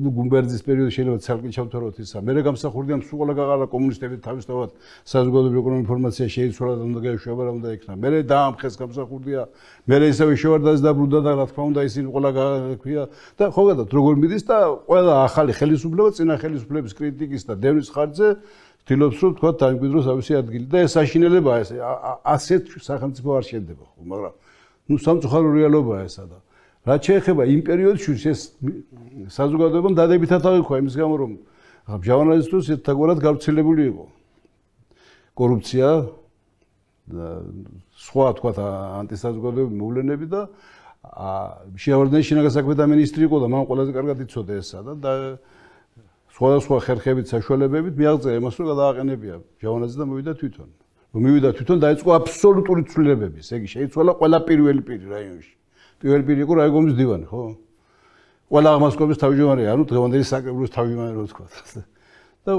ნუ გუმბერძის პერიოდში შეიძლება ცალკე ჩავთოროთ ისა. მე გამსახურდიან სულ აღარა კომუნისტები თავისთავად საზოგადოებრივი ეკონომიკური ინფორმაცია შეიცვალა და უნდა გაეშვება უნდა იქნა. მე დაამხეს გამსახურდია. მე ისევე შევარდაძე დაბრუნდა და რა თქმა უნდა ისინი ყველა გაქვია და ხოლმე და როგორ მიდის და ყველა ახალი ხელისუფლება წინა ხელისუფლების კრიტიკის და დევნის ხარჯზე ვთილობს რომ თქვა დაიმკვიდროს ავისი ადგილი და ეს საშინელება ეს ასეთ სახელმწიფო არ შეიძლება ხო მაგრამ ნუ სამწუხარო რეალობაა ესა და რა შეიძლება იმ პერიოდში ეს საზოგადოებამ დადებითად აღიქვა იმის გამო რომ ჟავანალისტოს ერთგვარად გავრცელებული იყო კორუფცია და სხვა თქვა ანტისაზოგადოებრივი მოვლენები და აა შეავარდნენ შინაგან საქმეთა მინისტრი იყო და მან ყველაზე კარგად იცოდა ესა და და სხვადასხვა ხერხებით საშუალებებით მიაღწია იმას, რომ გადააყენებია ჯავანაძე და მოვიდა თვითონ. მოვიდა თვითონ დაიწყო აბსოლუტური ცვლილებები, ეგ იგი შეიცვალა ყველა პირველი პირი რაიონში. პირველი პირი იყო რაიგომის დივანი, ხო? ყველა აღმასკომის თავმჯდომარე, ანუ დღევანდელი საკრებულოს თავმჯდომარე რო თქვა. და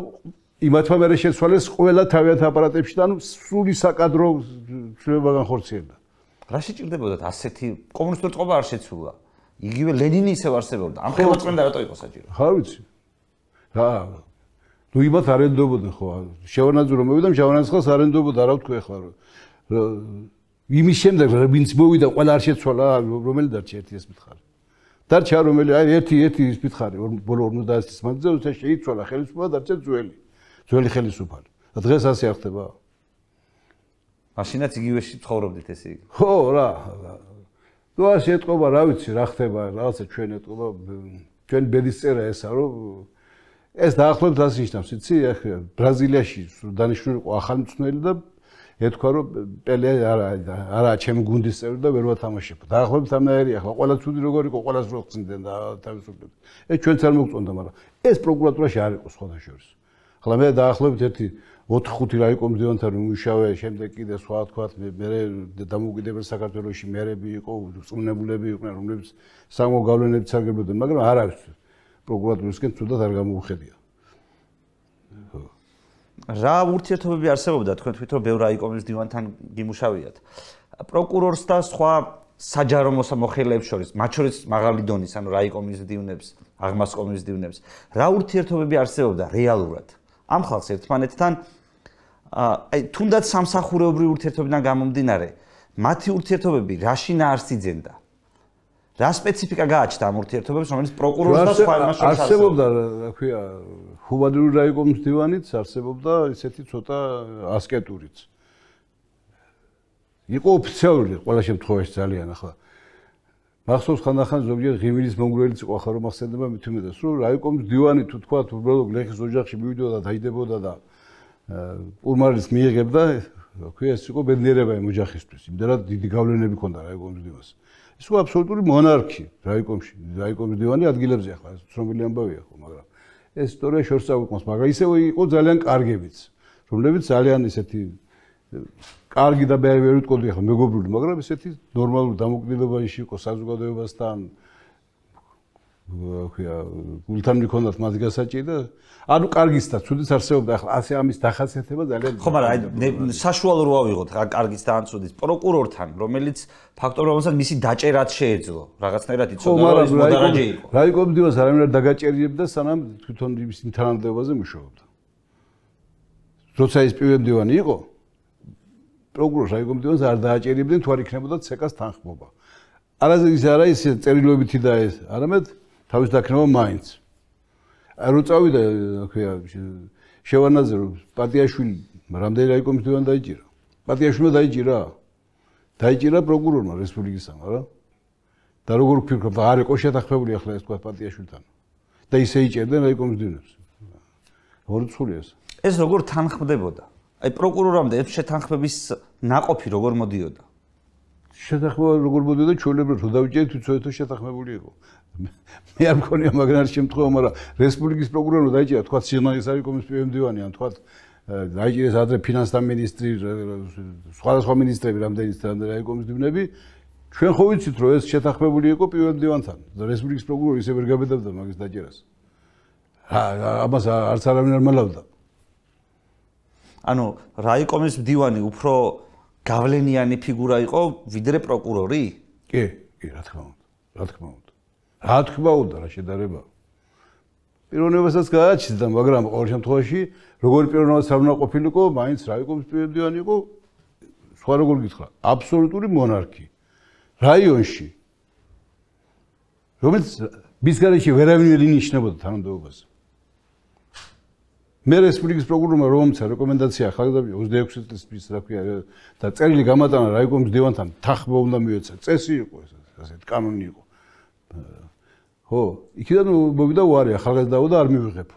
იმათმა მე შეცვალეს ყველა თავიანთ აპარატებში და ანუ სრული საკადრო ცვლილება განხორციელდა. რა შეჭirdებოდათ ასეთი კომუნისტური წყობა არ შეცვლა? იგივე ლენინი ისევ არსებობდა. ამ ხელმოწმენდა რატო იყო საჭირო? ხა ვიცი. რა ნუ იმას არენდობოდა ხო შევანაძრომები და შევანაცხლს არენდობოდა რა ვთქვი ახლა რა იმის შემდეგ ვინც მოვიდა ყველა არ შეცვალა რომელი დარჩა ერთი ეს მითხარი დარჩა რომელი აი ერთი ერთი ის მითხარი ბოლო 50 წელზე უცა შეიცვალა ხელისუფლება დარჩა ძველი ძველი ხელისუფალი და დღეს ასე არ ხდება მაშინაც იგივე შეცხოვრობდით ესე იგი ხო რა ნუ ასე ეთყობა რა ვიცი რა ხდება რაღაცა ჩვენ ეთყობა ჩვენ ბედის წერა ესა რომ ეს დაახლოებით ასე ნიშნავს, იცი, ახ ბრაზილიაში დანიშნული ყო ახალი მწვნელი და ეთქვა რომ პელე არა არა ჩემი გუნდის წევრი და ვერ ვათამაშებ. დაახლოებით ამაერი ახლა ყველა ცუდი როგორ იყო, ყველა ზრო ხცინდნენ და თავისუფლებ. ეს ჩვენც არ მოგწონდა, მაგრამ ეს პროკურატურაში არ იყო სხვა შორის. ახლა მე დაახლოებით ერთი 4-5 რაიკო მდივანთან ვიმუშავე, შემდეგ კიდე სხვა თქვა, მე მე დამოუკიდებელ საქართველოსში მერები იყო, წუნებულები იყვნენ, რომლებიც სამო გავლენებს აღგებდნენ, მაგრამ არ არის. პროკურატურისკენ თუნდაც არ გამოუხედია. რა ურთიერთობები არსებობდა თქვენ თვითონ ბევრ აიკომის დივანთან გიმუშავიათ. პროკურორს და სხვა საჯარო მოხელეებს შორის, მათ შორის მაღალი დონის, ანუ რაიკომის დივნებს, აღმასკომის დივნებს, რა ურთიერთობები არსებობდა რეალურად? ამ ხალხს ერთმანეთთან აი თუნდაც სამსახურეობრივი ურთიერთობიდან გამომდინარე, მათი ურთიერთობები რაში ნაარსიძენდა? რა სპეციფიკა გააჩნდა ამ ურთიერთობებს, რომელიც პროკურორს და სხვა მასშტაბს არსებობს? არსებობდა, რა ქვია, ჰუმანური რაიკომის დივანიც არსებობდა ისეთი ცოტა ასკეტურიც. იყო ოფიციალური ყველა შემთხვევაში ძალიან ახლა მახსოვს ხანდახან ზოგიერთ ღიმილის მომგვრელიც იყო ახლა რომ ახსენდება მithumeda სულ რაიკომის დივანი თუ თქვა უბრალოდ გლეხის ოჯახში მივიდოდა და დაიდებოდა და პურმალის მიიღებდა ქვია ეს იყო ბედნიერება იმ ოჯახისთვის იმდა რა დიდი გავლენები ქონდა რაიკომის დივანს ეს იყო აბსოლუტური მონარქი რაიკომში რაიკომის დივანი ადგილებზე ახლა ცნობილი ამბავია ხო მაგრამ ეს ისტორია შორს აგვიყვანს მაგრამ ისევე იყო ძალიან კარგებიც რომლებიც ძალიან ისეთი კარგი და ბევრი ვერ ვიტყოდი ახლა მეგობრული მაგრამ ესეთი ნორმალური დამოკიდებაში იყო საზოგადოებასთან ხია გულთანი ქონდათ მას გასაჭირი და ანუ კარგიც და ცუდიც არსებობდა ახლა ასე ამის დახასიათება ძალიან ხო მაგრამ აი საშუალო რო ავიღოთ კარგიც და ან ცუდიც პროკურორთან რომელიც ფაქტობრივად მისი დაჭერაც შეეძლო რაღაცნაირად იცოდა რომ ის მოდარაჯი იყო რა იყო მდივას არამედ დაგაჭერიებდა სანამ თვითონ იმის თანამდებობაზე მუშაობდა როცა ის პირველ მდივანი იყო პროკურორს აიგო მდივანს არ დააჭერიებდნენ თუ არ იქნებოდა ცეკას თანხმობა არა ეს არა ის წერილობითი და ეს არამედ თავის დაქნევა მაინც. არ უწავიდა, ხეა, შევანაზე რომ პატიაშვილი რამდენი რაიკომის დევან დაიჭირა. პატიაშვილმა დაიჭირა. დაიჭირა პროკურორმა რესპუბლიკისამ, არა? და როგორ ვფიქრობ, არ იყო შეთანხმებული ახლა ეს თქვა პატიაშვილთან. და ისე იჭერდნენ რაიკომის დევნებს. ორცული ეს. ეს როგორ თანხმდებოდა? აი პროკურორამდე ეს შეთანხმების ناقოფი როგორ მოდიოდა? შეთახმება როგორ მოდოდა ჩვეულებრივ რომ დავიჭერეთ უცოეთო შეთახმებული იყო მე არ მქონია მაგნარ შემთხვევა მაგრამ რესპუბლიკის პროკურორო დაიჭირა თქვა სიმაგისარი კომისიის მდივანი ან თქვა დაიჭირეს ადრე ფინანსთა მინისტრი სხვადასხვა მინისტრები რამდენი სტანდარტი კომისიები ჩვენ ხო ვიცით რომ ეს შეთახმებული იყო პირველ მდივანთან და რესპუბლიკის პროკურორი ისე ვერ გაბედავდა მაგის დაჭერას ამას არც არავინ არ მალავდა ანუ რაიკომის მდივანი უფრო გავლენიანი ფიგურა იყო ვიდრე პროკურორი? კი, კი, რა თქმა უნდა. რა თქმა უნდა. რა თქმა უნდა, რა შედარება? პიროვნებასაც გააჩნდა, მაგრამ ყოველ შემთხვევაში, როგორი პიროვნებაც არ უნდა ყოფილიყო, მაინც რაიკომის პრეზიდენტი იყო. სხვა როგორ გითხრა, აბსოლუტური მონარქი რაიონში. რომელიც მის გარეშე ვერავინ ვერ ინიშნებოდა თანამდებობას. მე რესპუბლიკის პროკურორმა რომ მომცა რეკომენდაცია ხალხდაბი 26 წლისთვის რა ქვია და წერილი გამატანა რაიკომის დევანთან თახმო უნდა მიეცა წესი იყო ეს ასეთ კანონი იყო ხო იქიდან მოვიდა უარი ხალხდაბი და არ მივიღებ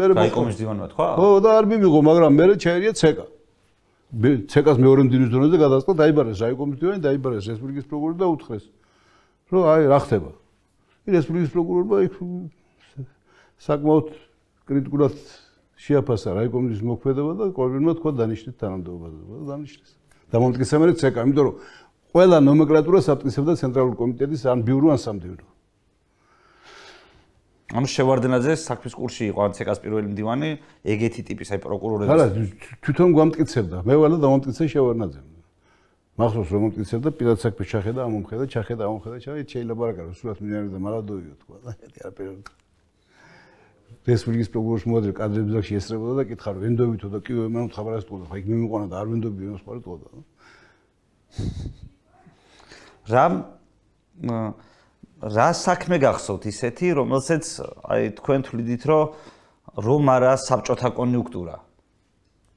მე რაიკომის დევანმა თქვა ხო და არ მივიღო მაგრამ მე შეიძლება ცეკა ცეკას მეორე მდინვის დონეზე გადაწყდა დაიბარეს რაიკომის დევანი დაიბარეს რესპუბლიკის პროკურორი და უთხრეს რომ აი რა ხდება რესპუბლიკის პროკურორმა იქ საკმაოდ კრიტიკულად შეაფასა რაიკომის მოქმედება და კორპირმა თქვა დანიშნეთ თანამდებობაზე და დანიშნეს. დამომტკიცა ამერე ცეკა, იმიტომ რომ ყველა ნომენკლატურა საპტისებდა ცენტრალურ კომიტეტის ან ბიურო ან სამდივნო. ანუ შევარდენაძე საქმის კურსში იყო ან ცეკას პირველი მდივანი, ეგეთი ტიპის აი პროკურორების. არა, თვითონ გამტკიცებდა. მე ვარ და დამომტკიცა შევარდენაძე. მახსოვს რომ მომტკიცებდა პირად საქმე ჩახედა ამ მომხედა, ჩახედა ამ მომხედა, ჩახედა, შეიძლება რა გარო, სულაც მინარე და მაგადოვიო თქვა და ეგეთი არაფერი. რესპუბლიკის პროკურორს მოადგილე კადრების ბაზაში ესწრებოდა და კითხა რომ ენდობი თუ და კი მე მომთხარ არის თქო ხა იქ მიმიყვანა და არ ვენდობი იმას ყარი თქო და რამ რა საქმე გახსოვთ ისეთი რომელსაც აი თქვენ თვლიდით რომ რომ არა საბჭოთა კონიუნქტურა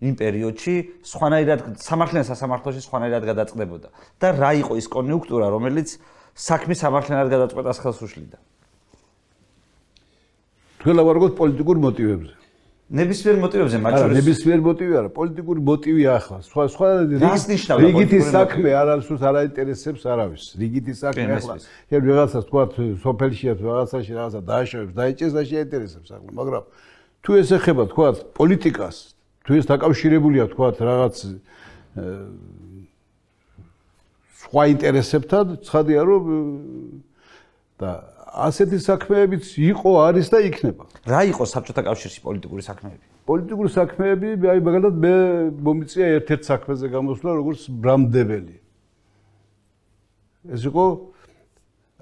იმ პერიოდში სხვანაირად სამართლიანი სასამართლოში სხვანაირად გადაწყდებოდა და რა იყო ის კონიუნქტურა რომელიც საქმის სამართლიანად გადაწყვეტას ხელს უშლიდა ყველა ვარგოთ პოლიტიკურ მოტივებზე. ნებისმიერ მოტივებზე, მაგრამ არა, ნებისმიერ მოტივი არა, პოლიტიკური მოტივი ახლა. სხვა სხვა რის ნიშნავს? რიგითი საქმე არასდროს არ აინტერესებს არავის. რიგითი საქმე ახლა. ჩვენ რაღაცას თქვა სოფელშია რაღაცაში რაღაცა დააშავებს, დაიჭერს და შეინტერესებს ახლა, მაგრამ თუ ეს ეხება თქვა პოლიტიკას, თუ ეს დაკავშირებულია თქვა რაღაც სხვა ინტერესებთან, ცხადია რომ და ასეთი საქმეებიც იყო, არის და იქნება. რა იყო საბჭოთა კავშირში პოლიტიკური საქმეები? პოლიტიკური საქმეები, აი მაგალითად მე მომიწია ერთ-ერთ საქმეზე გამოსვლა, როგორც ბრამდებელი. ეს იყო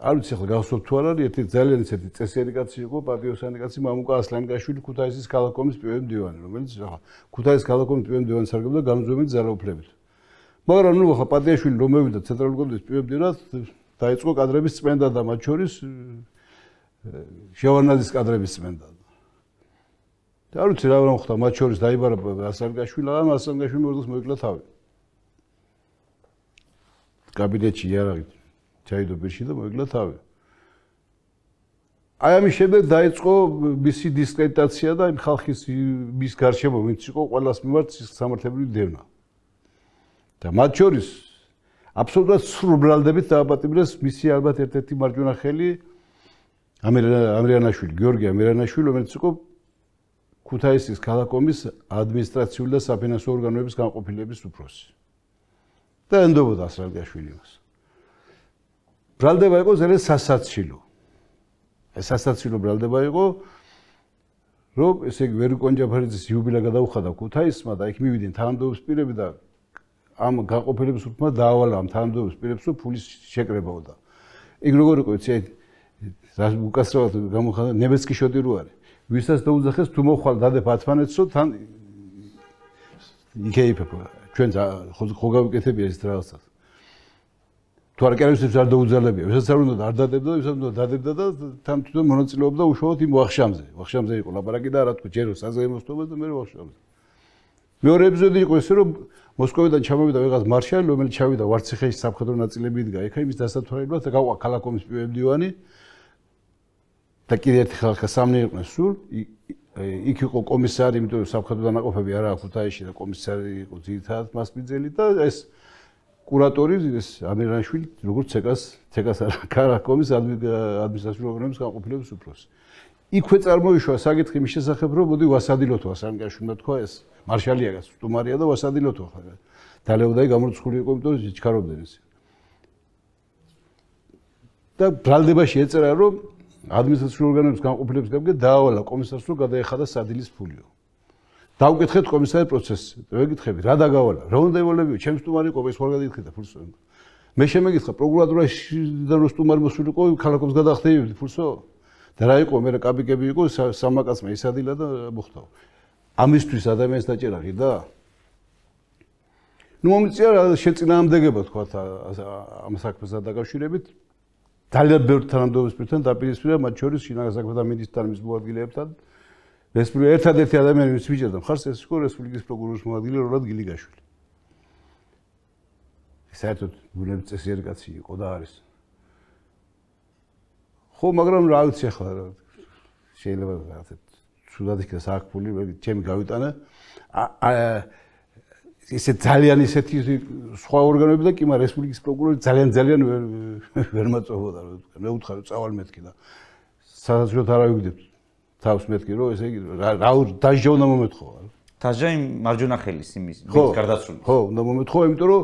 არ ვიცი ახლა გავსვობ თუ არა, ერთი ძალიან ისეთი წესიერი კაცი იყო, პატიოსანი კაცი, მამუკა ასლანიკაშვილი ქუთაისის ქალაქომის პირველი მდივანი, რომელიც ახლა ქუთაისის ქალაქომის პირველი მდივანი სარგებლობდა გამძვებელი ძალაუფლებით. მაგრამ ნუ ახლა პატიაშვილი რომ მევიდა ცენტრალურ კომიტეტში პირველი მდივანად დაიწყო კადრების წმენდა და მათ შორის შევარნაძის э, კადრების წმენდა. და არ ვიცი რა რა მოხდა, მათ შორის დაიბარა ასანგაშვილი და ასანგაშვილი მოძოს მოეკლა თავი. კაბინეტში იარაღი ჩაიდო პირში და მოეკლა თავი. აი ამის შემდეგ დაიწყო მისი დისკრედიტაცია და იმ ხალხის მის გარშემო ვინც იყო ყველას მიმართ სამართლებრივი დევნა. და მათ შორის აბსოლუტურად სრულბრალდებით დააპატიმრეს მისი ალბათ ერთ-ერთი მარჯვენა ხელი ამერიანაშვილი გიორგი ამერიანაშვილი რომელიც უკვე ქუთაისის ქალაქომის ადმინისტრაციული და საფინანსო ორგანოების განყოფილების უფროსი და ენდობოდა ასრალიაშვილი მას ბრალდება იყო ზერეს სასაცილო ეს სასაცილო ბრალდება იყო რომ ესე იგი ვერიკონ ჯაფარიძის იუბილე გადაუხადა ქუთაისმა და იქ მივიდნენ თანამდებობის პირები და ამ გაყოფილების უფმა დაავალა ამ თანამდებობის პირებს რომ ფულის შეკრება უნდა. ეგ როგორ იყო ცე რას უკასრავად გამოხადა ნებესკი შოდი რო არის. ვისაც დაუძახეს თუ მოხვალ დადე ფათმანეთსო თან იქეიფება. ჩვენ ხო გავიკეთებია ეს რაღაცა. თუ არ კერვისებს არ დაუძალებია, ვისაც არ უნდა არ დადებდა, ვისაც უნდა დადებდა და თან თვითონ მონაწილეობდა უშუალოდ იმ ვახშამზე. ვახშამზე იყო ლაპარაკი და რა თქმა უნდა ჯერო საზეიმოსთობა და მე ვახშამზე. მეორე ეპიზოდი იყო ესე რომ მოსკოვიდან ჩამოვიდა ვეღაც მარშალი რომელიც ჩავიდა ვარციხეში საფხედრო ნაწილებიდან ეხა იმის დასათვალიერებლად და გავა ქალაკომის პირველი დივანი და კიდე ერთი ხალხი სამნი იყვნენ სულ იქ იყო კომისარი იმიტომ რომ საფხედრო დანაყოფები არა აქვს თაიში და კომისარი იყო ძირითადად მასპინძელი და ეს კურატორი ეს ამერანშვილი როგორც ცეკას ცეკას არა ქალაკომის ადმინისტრაციული ორგანოს განყოფილების უფროსი იქვე წარმოიშვა საკითხი მის შესახებ რომ მოდი ვასადილოთ ვასანგაშვილმა თქვა ეს მარშალიაგა სტუმარია და ვასადილოთ ხო ხარ და ლეოდაი გამორცხული იყო იმიტომ რომ ჩიქარობდნენ ისე და ბრალდებაში ეწერა რომ ადმინისტრაციული ორგანოების განყოფილებს გაგგე დაავალა კომისარსო გადაეხადა სადილის ფულიო დავკითხეთ კომისარის პროცესს ვეკითხები რა დაგავალა რა უნდა ევოლებიო ჩემ სტუმარი იყო ეს ხარგად ითხედა ფულსო მე შემეკითხა პროკურატურაში და რო სტუმარი მოსულიყო ქალაქობს გადახდები ფულსო და რა იყო მე რა კაბიკები იყო სამაკაცმა ისადილა და მოხდა ამისთვის ადამიანს დაჭერაღი და ნუ მომიწია შეწინააღმდეგება თქვა ამ საქმეს დაკავშირებით ძალიან ბევრ თანამდებობისპირთან დაპირისპირდა მათ შორის შინაგან საქმეთა მინისტრთან მის მოადგილეებთან რესპუბლიკა ერთადერთი ადამიანი ვინც მიჭერდა ხარს ეს იყო რესპუბლიკის პროკურორის მოადგილე როლად გილიგაშვილი საერთოდ ბუნებრივ წესი ერთ კაცი იყო და არის ხო მაგრამ რა ვიცი ახლა შეიძლება რა თქმა უნდა სულად იქნა საქფული, ჩემი გავიტანა. აა ესე ძალიან ისეთი სხვა ორგანოები და კი მაგრამ რესპუბლიკის პროკურორი ძალიან ძალიან ვერ ვერ მოწოდა რა. მე უთხარი წავალ მეთქი და სადაცვით არ ავიგდებ თავს მეთქი რომ ესე იგი რა დაჟოვნა მომეთხოვა. დაჟა იმ მარჯვენა ხელის იმის გარდაცვლილი. ხო, უნდა მომეთხოვა, იმიტომ რომ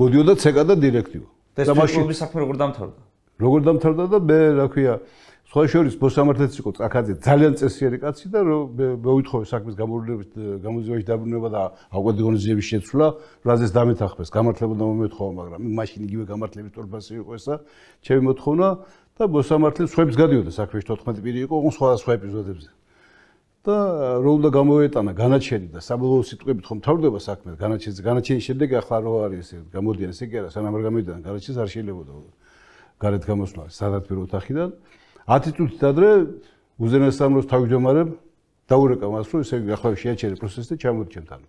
მოდიოდა ცეკა და დირექტივა. და მაშინ ის საქმე როგორ დამთავრდა? როგორ დამთავრდა და მე რა ქვია აა სხვა შორის მოსამართლეც იყო წაკაძე ძალიან წესიერი კაცი და მოვითხოვე საქმის გამორჩევის გამოძიებაში დაბრუნება და აკვედგონიზების შეცვლა რაზეც დამეთახფეს გამართლებოდა მომეთხოვა მაგრამ მაშინ იგივე გამართლების თორფასი იყო ესა ჩემი მოთხოვნა და მოსამართლე სხვებს გადიოდა საქმეში 14 პირი იყო უმ სხვა სხვა ეპიზოდებში და რო უნდა გამოეტანა განაჩენი და საბოლოო სიტყვებით ხომ თავდება საქმე განაჩენზე განაჩენის შემდეგ ახლა რო არის ეს გამოდიან ესე იგი არა სანამ არ გამოიტანა განაჩენს არ შეიძლება გარეთ გამოსვლა სადათ პირ ოთახიდან 10 წუთი დადრე უზენეს სამროს თავმჯდომარემ დაურეკა მას რომ ესე იგი ახლა შეაჩერე პროცესი და ჩამორჩა თან.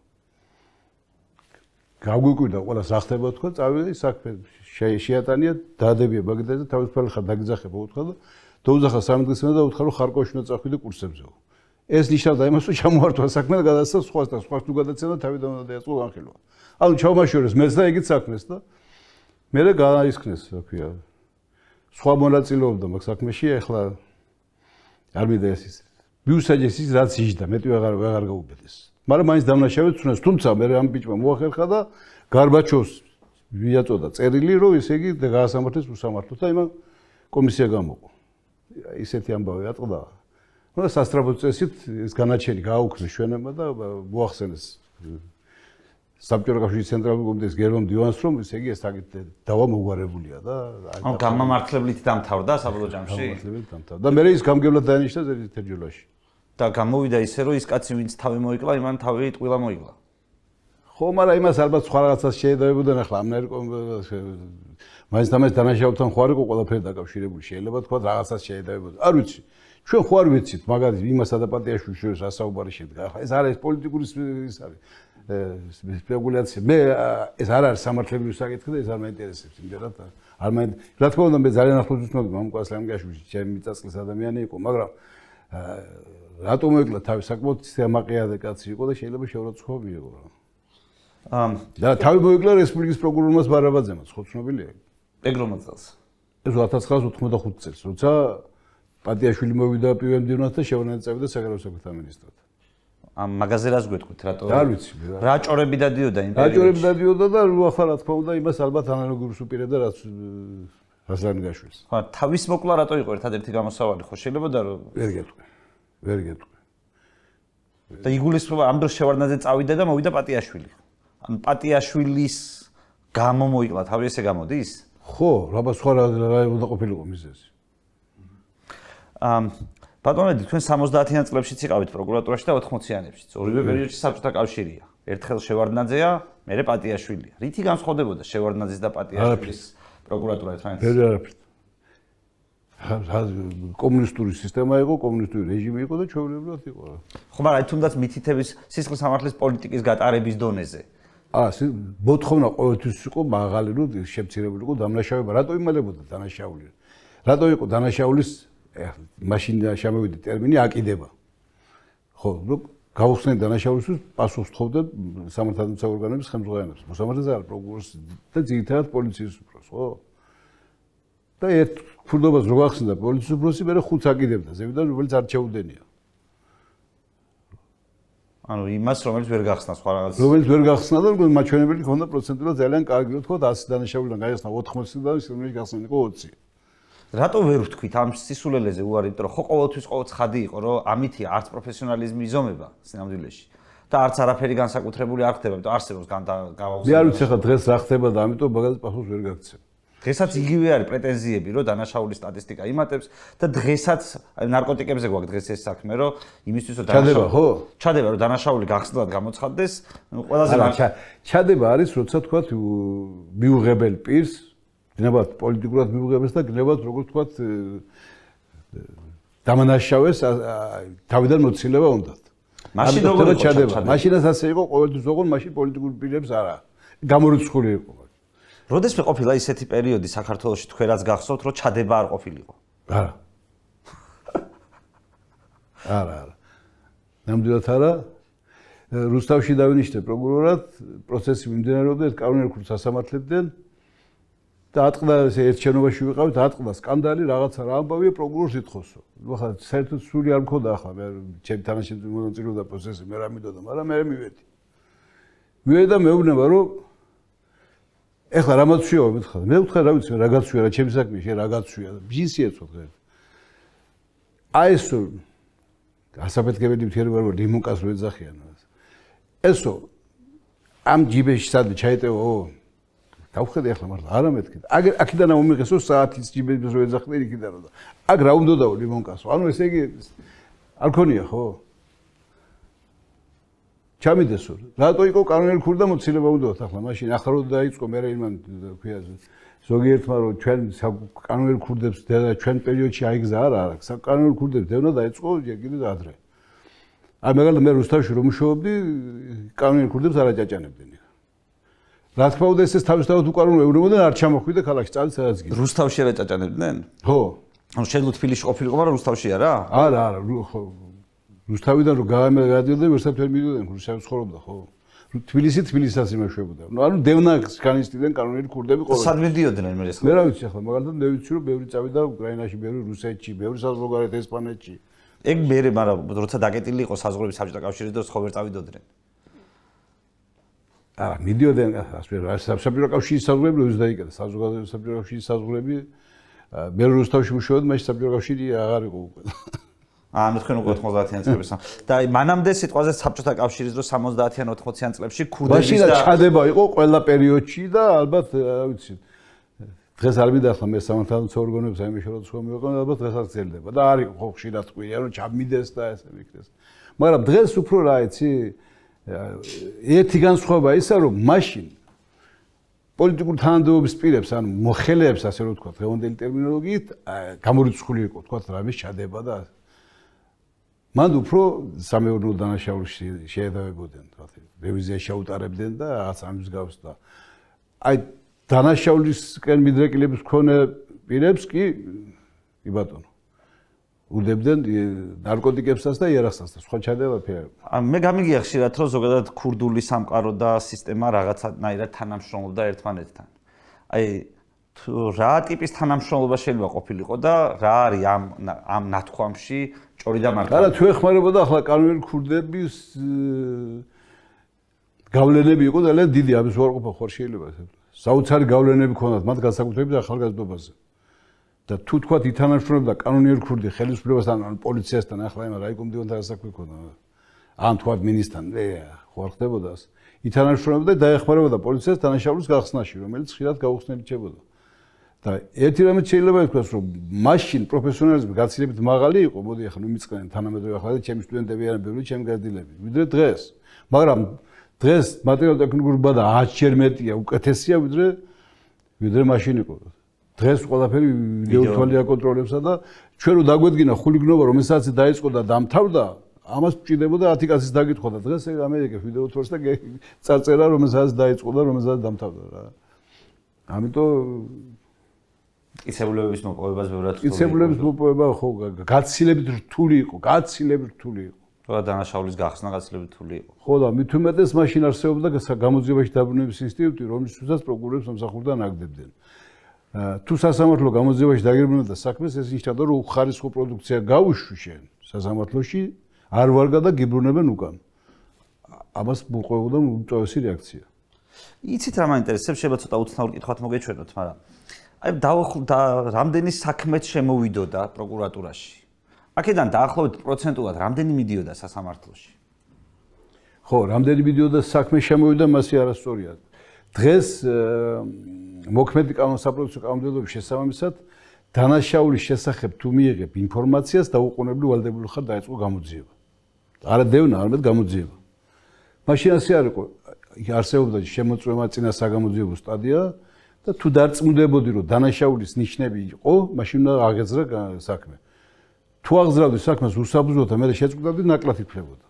გაგვიკვირდა ყველა საერთება თქვა წავიდა საქმე შეატანია დადებია ბაგდადზე და თავისუფალი ხარ დაგიძახება უთხრა და დაუძახა სამი დღის მერე და უთხრა რომ ხარკოვში უნდა წახვიდე კურსებზეო. ეს ნიშნავდა იმას რომ ჩამოართვა საქმე და გადასცა სხვას და სხვას თუ გადაცემ და თავიდან უნდა დაიწყო განხილვა. ანუ ჩავმაშორეს მეც და ეგეც საქმეს და მე რა ისქნეს რა ქვია სხვა მონაწილეობდა მაგ საქმეში, ახლა არ მინდა ეს ის. მიუსაჯეს ის რაც იჯდა, მეტი აღარ აღარ გაუბედეს. მაგრამ მაინც დამნაშავეთ თუნდაც, თუმცა მე ამ ბიჭმა მოახერხა და გარბაჩოს ვიაწოდა წერილი, რომ ესე იგი გაასამართლეს უსამართლოდ და იმან კომისია გამოყო. ისეთი ამბავი ატყდა. და სასტრაფო წესით ეს განაჩენი გააუქმეს ჩვენებმა და მოახსენეს საბჭოთა კავშირის ცენტრალური კომიტეტის გერმან დივანს რომ ეს ეგეა საკეთ დავა მოგვარებულია და აი ამ გამამართლებლით დამთავრდა საბოლოო ჯამში გამამართლებლით დამთავრდა და მე ის გამგებლად დაინიშნა ზერიტერჯულაში და გამოვიდა ისე რომ ის კაცი ვინც თავი მოიკლა იმან თავი ტყილა მოიკლა ხო მაგრამ იმას ალბათ სხვა რაღაცას შეედავებოდნენ ახლა ამნერ მაინც თამაშ დანაშაულთან ხوارეკო ყველაფერი დაკავშირებული შეიძლება თქვა რაღაცას შეედავებოდნენ არ ვიცი ჩვენ ხوار ვიცით მაგალითად იმასა და პარტიაში შეიძლება სასაუბარი შედგა ახლა ეს არის პოლიტიკური ის არის სპეკულაცია. მე ეს არ არის სამართლებრივი საკითხი და ეს არ მაინტერესებს, იმედად არ მაინ რა თქმა უნდა მე ძალიან ახლოს ვუცნობი მომკვას ლამგაშვილი, ჩემი წაწლის ადამიანი იყო, მაგრამ რატომ ეკლა თავი საკმაოდ სამაყიადე კაცი იყო და შეიძლება შეურაცხყოფა მიიღო რა. ამ და თავი მოეკლა რესპუბლიკის პროკურორმა ბარაბაძემაც, ხო ცნობილია? ეგ რომ აწელს. ეს 1985 წელს, როცა პატიაშვილი მოვიდა პირველ დივნას და შევანაწევდა საგარეო საქმეთა მინისტრად. ამ მაღაზიას გვეთქვით რატო არ ვიცი რა ჭორები დადიოდა იმ პერიოდში ჭორები დადიოდა და რა ხარ რა თქმა უნდა იმას ალბათ ანალოგურს უპირებდა რაც ასლანი გაშვის ხო თავის მოკლა რატო იყო ერთადერთი გამოსავალი ხო შეიძლება და რომ ვერ გეთქვი ვერ გეთქვი და იგულისხმება ამ დროს შევარნაძე წავიდა და მოვიდა პატიაშვილი ან პატიაშვილის გამო მოიკლა თავი ესე გამოდის ხო რაბა სხვა რა უნდა ყოფილიყო მიზეზი ამ ბატონები თქვენ 70-იან წლებშიც იყავით პროკურატურაში და 80-იანებში. ორივე პერიოდში საბჭოთა კავშირია. ერთხელ შევარდნაძეა, მერე პატიაშვილია. რითი განსხვავდებოდა შევარდნაძის და პატიაშვილის პროკურატურა ერთმანეთს? ბევრი არაფრით. კომუნისტური სისტემა იყო, კომუნისტური რეჟიმი იყო და ჩვეულებრივად იყო. ხო, მაგრამ აი თუნდაც მითითების სისხლის სამართლის პოლიტიკის გატარების დონეზე. აა, მოთხოვნა ყოველთვის იყო მაღალი, ნუ შემცირებული იყო დანაშაულება. რატო იმალებოდა დანაშაული? რატო იყო დანაშაულის მაშინ შემოვიდა ტერმინი აკიდება. ხო, რო გავხსნე დანაშაულისთვის პასუხს თხოვდა სამართალდამცავ ორგანოებს ხელმძღვანელებს, მოსამართლეს არ პროკურორს და ძირითადად პოლიციის უფროს, ხო? და ერთ ფურდობას რო გახსნა პოლიციის უფროსი, მერე ხუთს აკიდებდა, ზევიდან რომელიც არ შეუდენია. ანუ იმას რომელიც ვერ გახსნა სხვა რაღაც რომელიც ვერ გახსნა და რომელიც მაჩვენებელი ქონდა პროცენტულად ძალიან კარგი, თქო 100 დანაშაულიდან გაიხსნა 80 და ის რომელიც გახსნა იყო 20. რატო ვერ ვთქვით ამ სისულელეზე უარი, იმიტომ რომ ხო ყოველთვის ყოველ ცხადი იყო, რომ ამითი არც პროფესიონალიზმი იზომება სინამდვილეში და არც არაფერი განსაკუთრებული არ ხდება, იმიტომ არსებობს განგავავს. მე არ ვიცი ხა დღეს რა ხდება და ამიტომ მაგალითად პასუხს ვერ გაგცემ. დღესაც იგივე არის პრეტენზიები, რომ დანაშაულის სტატისტიკა იმატებს და დღესაც ნარკოტიკებზე გვაქვს დღეს ეს საქმე, რომ იმისთვის რომ დანაშაული ხო? ჩადება რომ დანაშაული გახსნათ გამოცხადდეს, ყველაზე ჩადება არის, როცა თქვა მიუღებელ პირს გნებად პოლიტიკურად მიუღებს და გნებად როგორ ვთქვა დამანაშავეს თავიდან მოცილება უნდათ. მაშინ როგორ ჩადება? მაშინაც ასე იყო ყოველთვის ოღონ მაშინ პოლიტიკურ პირებს არა. გამორიცხული იყო. როდეს მეყოფილა ისეთი პერიოდი საქართველოში თქვენ რაც გახსოვთ, რომ ჩადება არ ყოფილიყო? არა. არა, არა. ნამდვილად არა. რუსთავში დავინიშნე პროკურორად, პროცესი მიმდინარეობდა, ერთ კანონერ ქურთ სასამართლებდნენ. და ატყდა ერთ შენობაში ვიყავით ატყდა სკანდალი რაღაცა რა ამბავი პროკურორს ეთხოვსო ნუ ხა საერთოდ სული არ მქონდა ხა მე ჩემ თანაშემწე მონაწილეობა და პროცესი მე რა მიდოდა მაგრამ მე მივედი მივედი და მეუბნება რომ ეხლა რამაც შეო მეთქა მე ვთქვა რა ვიცი რა გაცვია რა ჩემი საქმეა შე რა გაცვია ბიზნესი ეცოთ ხა აი ეს ასაფეთქებელი ვთიერება როგორ დემონკას ვეძახიან ესო ამ ჯიბეში სად ჩაიტევო ოო გავხედე ახლა მართლა არ ამეთქეთ. აგ აქიდან ამიღესო საათის ჯიბეს რომ ეძახდი იქიდან და აგ რა უნდა დავ ლიმონკასო? ანუ ესე იგი არ ქონია ხო? ჩამიდესო. რატო იყო კანონელ ქურდა მოცილება უნდათ ახლა მაშინ ახლა რომ დაიწყო მე რა იმან ქვიაზე ზოგიერთმა რომ ჩვენ კანონელ ქურდებს და ჩვენ პერიოდში აიგზა არა არა კანონელ ქურდებს დევნა დაიწყო ეგიდი და ადრე. აი მაგალითად მე რუსთავში რომ შეობდი კანონელ ქურდებს არ აჭაჭანებდნენ. რა თქმა უნდა ეს თავისთავად უკარონო ევრომოდან არ ჩამოხვიდა ქალაქში წალი სადაც გი რუსთავში არა ჭაჭანებდნენ ხო ანუ შეიძლება თბილისში ყოფილიყო მაგრამ რუსთავში არა არა არა ხო რუსთავიდან რო გადადიოდნენ ვერსაც ვერ მიდიოდნენ რუსები ცხოვრობდა ხო თბილისი თბილისას იმეშვებოდა ანუ დევნა განისტიდან კანონიერი ქურდები ყოველ სად მიდიოდნენ მე ეს მე რა ვიცი ახლა მაგალითად მე ვიცი რომ ბევრი წავიდა უკრაინაში ბევრი რუსეთში ბევრი საზღვარგარეთ ესპანეთში ეგ მე მე მაგრამ როცა დაკეტილი იყო საზღვრები საბჭოთა კავშირის და ხო ვერ წავიდოდნენ არა მიდიოდნენ საბჭოთა კავშირის საზღვრები რომ დაიკეტა საზოგადოების საბჭოთა კავშირის საზღვრები ბელორუსთავში მუშაობდა მაშინ საბჭოთა კავშირი აღარ იყო უკვე ანუ თქვენ უკვე 90-იან წლებში სამ და მანამდე სიტყვაზე საბჭოთა კავშირის დრო 70-იან 80-იან წლებში ქურდები და ჩადება იყო ყველა პერიოდში და ალბათ რა ვიცი დღეს არ მინდა ახლა მე სამართალო ორგანოებს აი მეშორა სხვა მიყვანა ალბათ დღეს არ ძელდება და არის ხო ხშირად ყვირია რომ ჩამიდეს და ესე მიქრეს მაგრამ დღეს უფრო რა იცი აა ერთი განსხვავება ისა რომ მაშინ პოლიტიკურ თანამდებობის პირებს ან მოხელეებს ასე რომ ვთქვათ გეონდელი ტერმინოლოგიით გამორიცხული იყო ვთქვათ რამის ჩადება და მან უფრო სამეურნეო დანაშაულში შეედავებოდნენ ვთქვათ რევიზია შეუტარებდნენ და რაღაც ამის გავს და აი დანაშაულისკენ მიდრეკილების ქონე პირებს კი იბატონო უდებდნენ ნარკოტიკებსაც და იარაღსაც და სხვა ჩადება ფერ. მე გამიგია ხშირად რომ ზოგადად ქურდული სამყარო და სისტემა რაღაცნაირად თანამშრომლობდა ერთმანეთთან. აი თუ რა ტიპის თანამშრომლობა შეიძლება ყოფილიყო და რა არის ამ ამ ნათქვამში ჭორი და მარტო. არა თუ ეხმარებოდა ახლა კანონიერ ქურდების გავლენები იყო ძალიან დიდი ამის უარყოფა ხარ შეიძლება საოცარი გავლენები ქონდათ მათ განსაკუთრებით ახალგაზრდობაზე. და თუ თქვა ითანაშრომლობდა კანონიერ ქურდი ხელისუფლებასთან ან პოლიციასთან ახლა იმ რაიკომდივანთან ასაკვიქო ან თქვა მინისტრთან ე ხوار ხდებოდა ითანაშრომლობდა დაეხმარებოდა პოლიციას თანაშავლის გახსნაში რომელიც ხშირად გაუხსნელიჩებოდა და ერთი რამე შეიძლება ითქვას რომ მაშინ პროფესიონალიზმი გაცილებით მაღალი იყო მოდი ახლა მიწკენ თანამედროვე ახლა და ჩემი სტუდენტები არა ბევრი ჩემი გაძილები ვიდრე დღეს მაგრამ დღეს მატერიალურ ტექნიკურ ბადა 10 12-ია უკეთესია ვიდრე ვიდრე მაშინ იყო დღეს ყველაფერი ვიდეოთვალი აკონტროლებსა და ჩვენ რო დაგვედგინა ხულიგნობა რომ ესაც დაიწყო და დამთავრდა ამას ჭირდებოდა 10 კაცის დაგეთქვა და დღეს ეგ ამერიკებს ვიდეოთვალს და წაწერა რომ ესაც დაიწყო და რომ ესაც დამთავრდა რა ამიტომ ისებულების მოპოვებას ბევრად ხო ისებულების მოპოვება ხო გაცილებით რთული იყო გაცილებით რთული იყო და დანაშაულის გახსნა გაცილებით რთული იყო ხო და მithumetes მაშინ არსებობდა გამოძიებაში დაბრუნების ინსტიტუტი რომელიც უცას პროკურებს სამსახურიდან აგდებდნენ თუ სასამართლო გამოძიებაში დაგერბნა და საქმეს ეს ნიშნავდა რომ უხარისხო პროდუქცია გაუშვი შენ სასამართლოში არ ვარ გადაგიბრუნებენ უკან ამას მოყვეულა უწევსი რეაქცია იცით რა მაინტერესებს შეიძლება ცოტა უცნაურ კითხვათ მოგეჩვენოთ მაგრამ აი და რამდენი საქმეც შემოვიდოდა პროკურატურაში აქედან დაახლოებით პროცენტულად რამდენი მიდიოდა სასამართლოში ხო რამდენი მიდიოდა საქმე შემოვიდა მასე არასწორია დღეს მოქმედი კანონსაპროექტო კანონმდებლობის შესაბამისად დანაშაულის შესახებ თუ მიიღებ ინფორმაციას დაუყოვნებლივ ვალდებული ხარ დაიწყო გამოძიება. არა დევნა, არამედ გამოძიება. მაშინ ასე არ იყო, არსებობდა შემოწმება წინა საგამოძიებო სტადია და თუ დარწმუნდებოდი რომ დანაშაულის ნიშნები იყო, მაშინ უნდა აღეძრა საქმე. თუ აღძრავდი საქმეს უსაბუზოდ და მე შეწყვდები ნაკლად იფლებოდა.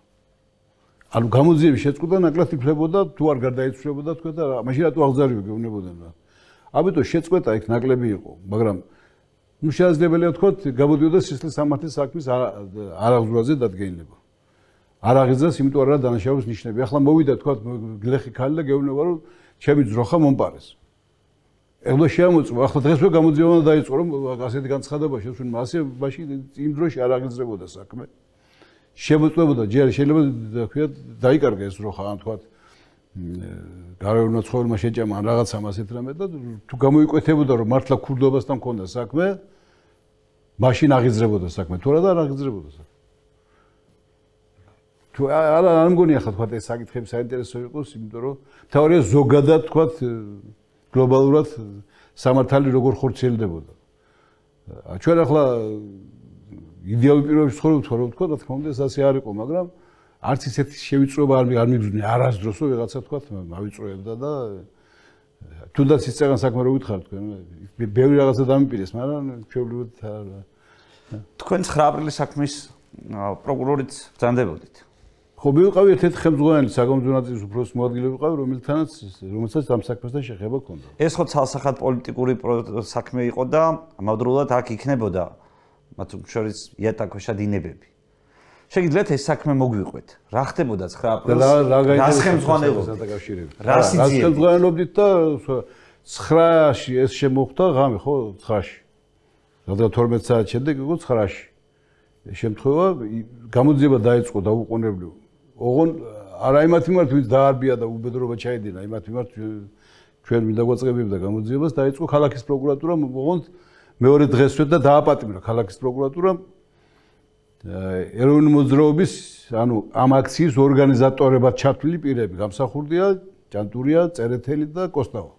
ანუ გამოძიების შეწყვდა ნაკლად იფლებოდა, თუ არ გარდაიცვლებოდა თქვენ და მაშინ რატო აღძარიო გეუბნებოდნენ რა. ამიტომ შეწყვეტა იქ ნაკლები იყო, მაგრამ ну შეიძლებაა თქვა გამოდიოდა სისტემის სამართლის საქმის არაღძურაზე დადგენილება. არაღძას იმიტომ არა დანაშაულს ნიშნები. ახლა მოვიდა თქვა გლეხი ქალი და გეუბნება რომ ჩემი ძროხა მომპარეს. ეხლა შემოწმო, ახლა დღესვე გამოძიებამდე დაიწყო რომ ასეთი განცხადება შეცვლი მასე ماشي იმ დროში არაღძრებოდა საქმე. შემოწმებოდა ჯერ შეიძლება თქვა დაიკარგა ეს ძროხა ან თქვა გარეულმა ცხოვრმა შეჭამა რაღაც ამასეთ რამე და თუ გამოიკვეთებოდა რომ მართლა ქურდობასთან მქონდა საქმე მაშინ აღიძრებოდა საქმე თუ რა და აღიძრებოდა საქმე თუ არა არ მგონი ახლა თქვა ეს საკითხები საინტერესო იყოს იმიტომ რომ თეორია ზოგადად თქვა გლობალურად სამართალი როგორ ხორციელდებოდა ჩვენ ახლა იდეალურ პირობებში ცხოვრობთ რა თქმა უნდა ეს ასე არ იყო მაგრამ არც ისეთი შევიწროება არ არ მიგზვნე არასდროს რომ ვიღაცა თქვა მავიწროებდა და თუნდაც ის წეგან საკმარო უთხარ თქვენ ბევრი რაღაცა დამიპირეს მაგრამ ჩვეულებრივად თქვენ 9 აპრილის საქმის პროკურორიც ბრძანდებოდით ხო მივიყავი ერთ-ერთი ხელმძღვანელი საგამძვრო ნაწილის უფროს მოადგილე ვიყავი რომელთანაც რომელსაც ამ საქმესთან შეხება ჰქონდა ეს ხო ცალსახად პოლიტიკური საქმე იყო და ამავდროულად აქ იქნებოდა მათ შორის იატაკოშა დინებები შეგიძლიათ ეს საქმე მოგვიყვეთ. რა ხდებოდა 9 აპრილს? რას ხელმძღვანელობდით? რას ხელმძღვანელობდით და 9-ში ეს შემოხდა ღამე, ხო, 9-ში. რადგან 12 საათი შემდეგ იყო 9-ში. ეს შემთხვევა გამოძიება დაიწყო და უყონებლივ. ოღონ არა იმათ მიმართ ვინც დაარბია და უბედრობა ჩაედინა, იმათ მიმართ ჩვენ მინდა გვაწყებიებდა გამოძიებას, დაიწყო ქალაქის პროკურატურა, ოღონდ მეორე დღესვე და დააპატიმრა ქალაქის პროკურატურა ეროვნული მოძრაობის ანუ ამ აქციის ორგანიზატორებად ჩათვლილი პირები გამსახურდია ჯანტურია, წერეთელი და კოსტავა.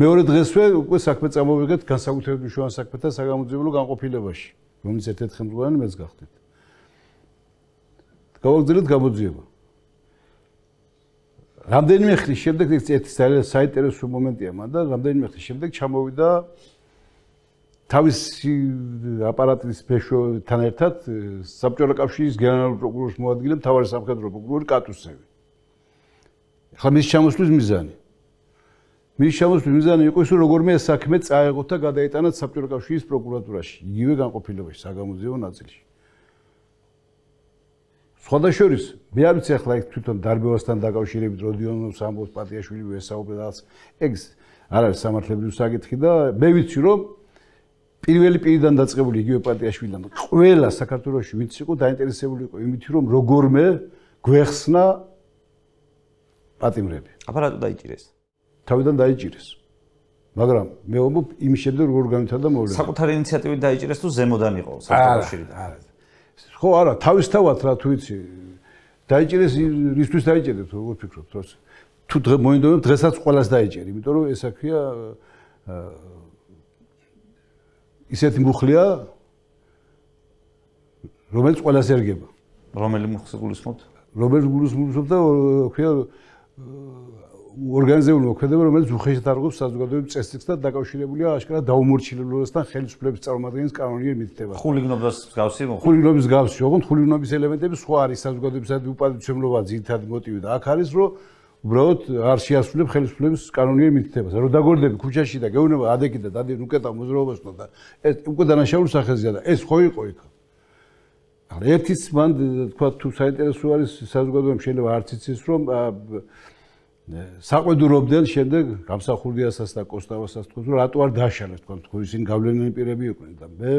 მეორე დღესვე უკვე საქმე წარმოვიგეთ განსაკუთრებით მნიშვნელოვან საქმეთა საგამოძიებლო განყოფილებაში, რომელიც ერთ-ერთ ხელმძღვანელი მეც გახდით. გავაგრძელეთ გამოძიება. რამდენიმე ხნის შემდეგ ერთ-ერთი საინტერესო მომენტია მანდა, რამდენიმე ხნის შემდეგ ჩამოვიდა თავისი აპარატის ფეშოთან ერთად საბჭოთა კავშირის გენერალურ პროკურორს მოადგილე მთავარი სამხედრო პროკურორი კატუსევი. ახლა მის ჩამოსვლის მიზანი. მის ჩამოსვლის მიზანი იყო ის, რომ როგორმე ეს საქმე წაეღო და გადაეტანა საბჭოთა კავშირის პროკურატურაში, იგივე განყოფილებაში, საგამოძიებო ნაწილში. სხვა შორის, მე არ ვიცი ახლა ეს თვითონ დარბევასთან დაკავშირებით როდიონ სამბოს პატიაშვილი ვესაუბრე და ეს არის სამართლებრივი საკითხი და მე ვიცი რომ პირველი პირიდან დაწყებული იგივე პარტიაშვილიდან ყველა საქართველოსი ვინც იყო დაინტერესებული იყო იმით რომ როგორმე გვეხსნა პატიმრები აპარატო დაიჭირეს თავიდან დაიჭირეს მაგრამ მე ვობ იმ შემდეგ როგორ განვითარდა მოვლენა საკუთარი ინიციატივით დაიჭირეს თუ ზემოდან იყო საქართველოსი ხო არა თავისთავად რა თუ იცი დაიჭირეს რისთვის დაიჭერდეთ როგორ ფიქრობთ თუ დღე მოინდომებ დღესაც ყველას დაიჭერი იმიტომ რომ ესაქია აა ისეთი მუხლია რომელიც ყველას ერგება რომელი მუხლს გულისხმობთ რომელიც გულს მუხლსობ და ხია ორგანიზებული მოქმედება რომელიც უხეშად არღობს საზოგადოების წესებს და დაკავშირებულია აშკარა დაუმორჩილებლობასთან ხელისუფლების წარმომადგენლის კანონიერ მითითებას ხულიგნობას გავსი ხულიგნობის გავსი ოღონდ ხულიგნობის ელემენტები სხვა არის საზოგადოებისადმი უპატივცემლობა ძირითადი მოტივი და აქ არის რომ უბრალოდ არ შეასრულებ ხელისუფლების კანონიერ მითითებას. რომ დაგორდები ქუჩაში და გეუბნება ადეკი და დადი უკეთა მოძრაობას და ეს უკვე დანაშაულ სახეზეა და ეს ხო იყო იქ. ახლა ერთის მან თქვა თუ საინტერესო არის საზოგადოებამ შეიძლება არც იცის რომ საყვედურობდნენ შემდეგ გამსახურდიასაც და კოსტავასაც თქვა რომ რატო არ დაშალეს თქვა თქო ისინ გავლენიანი პირები იყვნენ და მე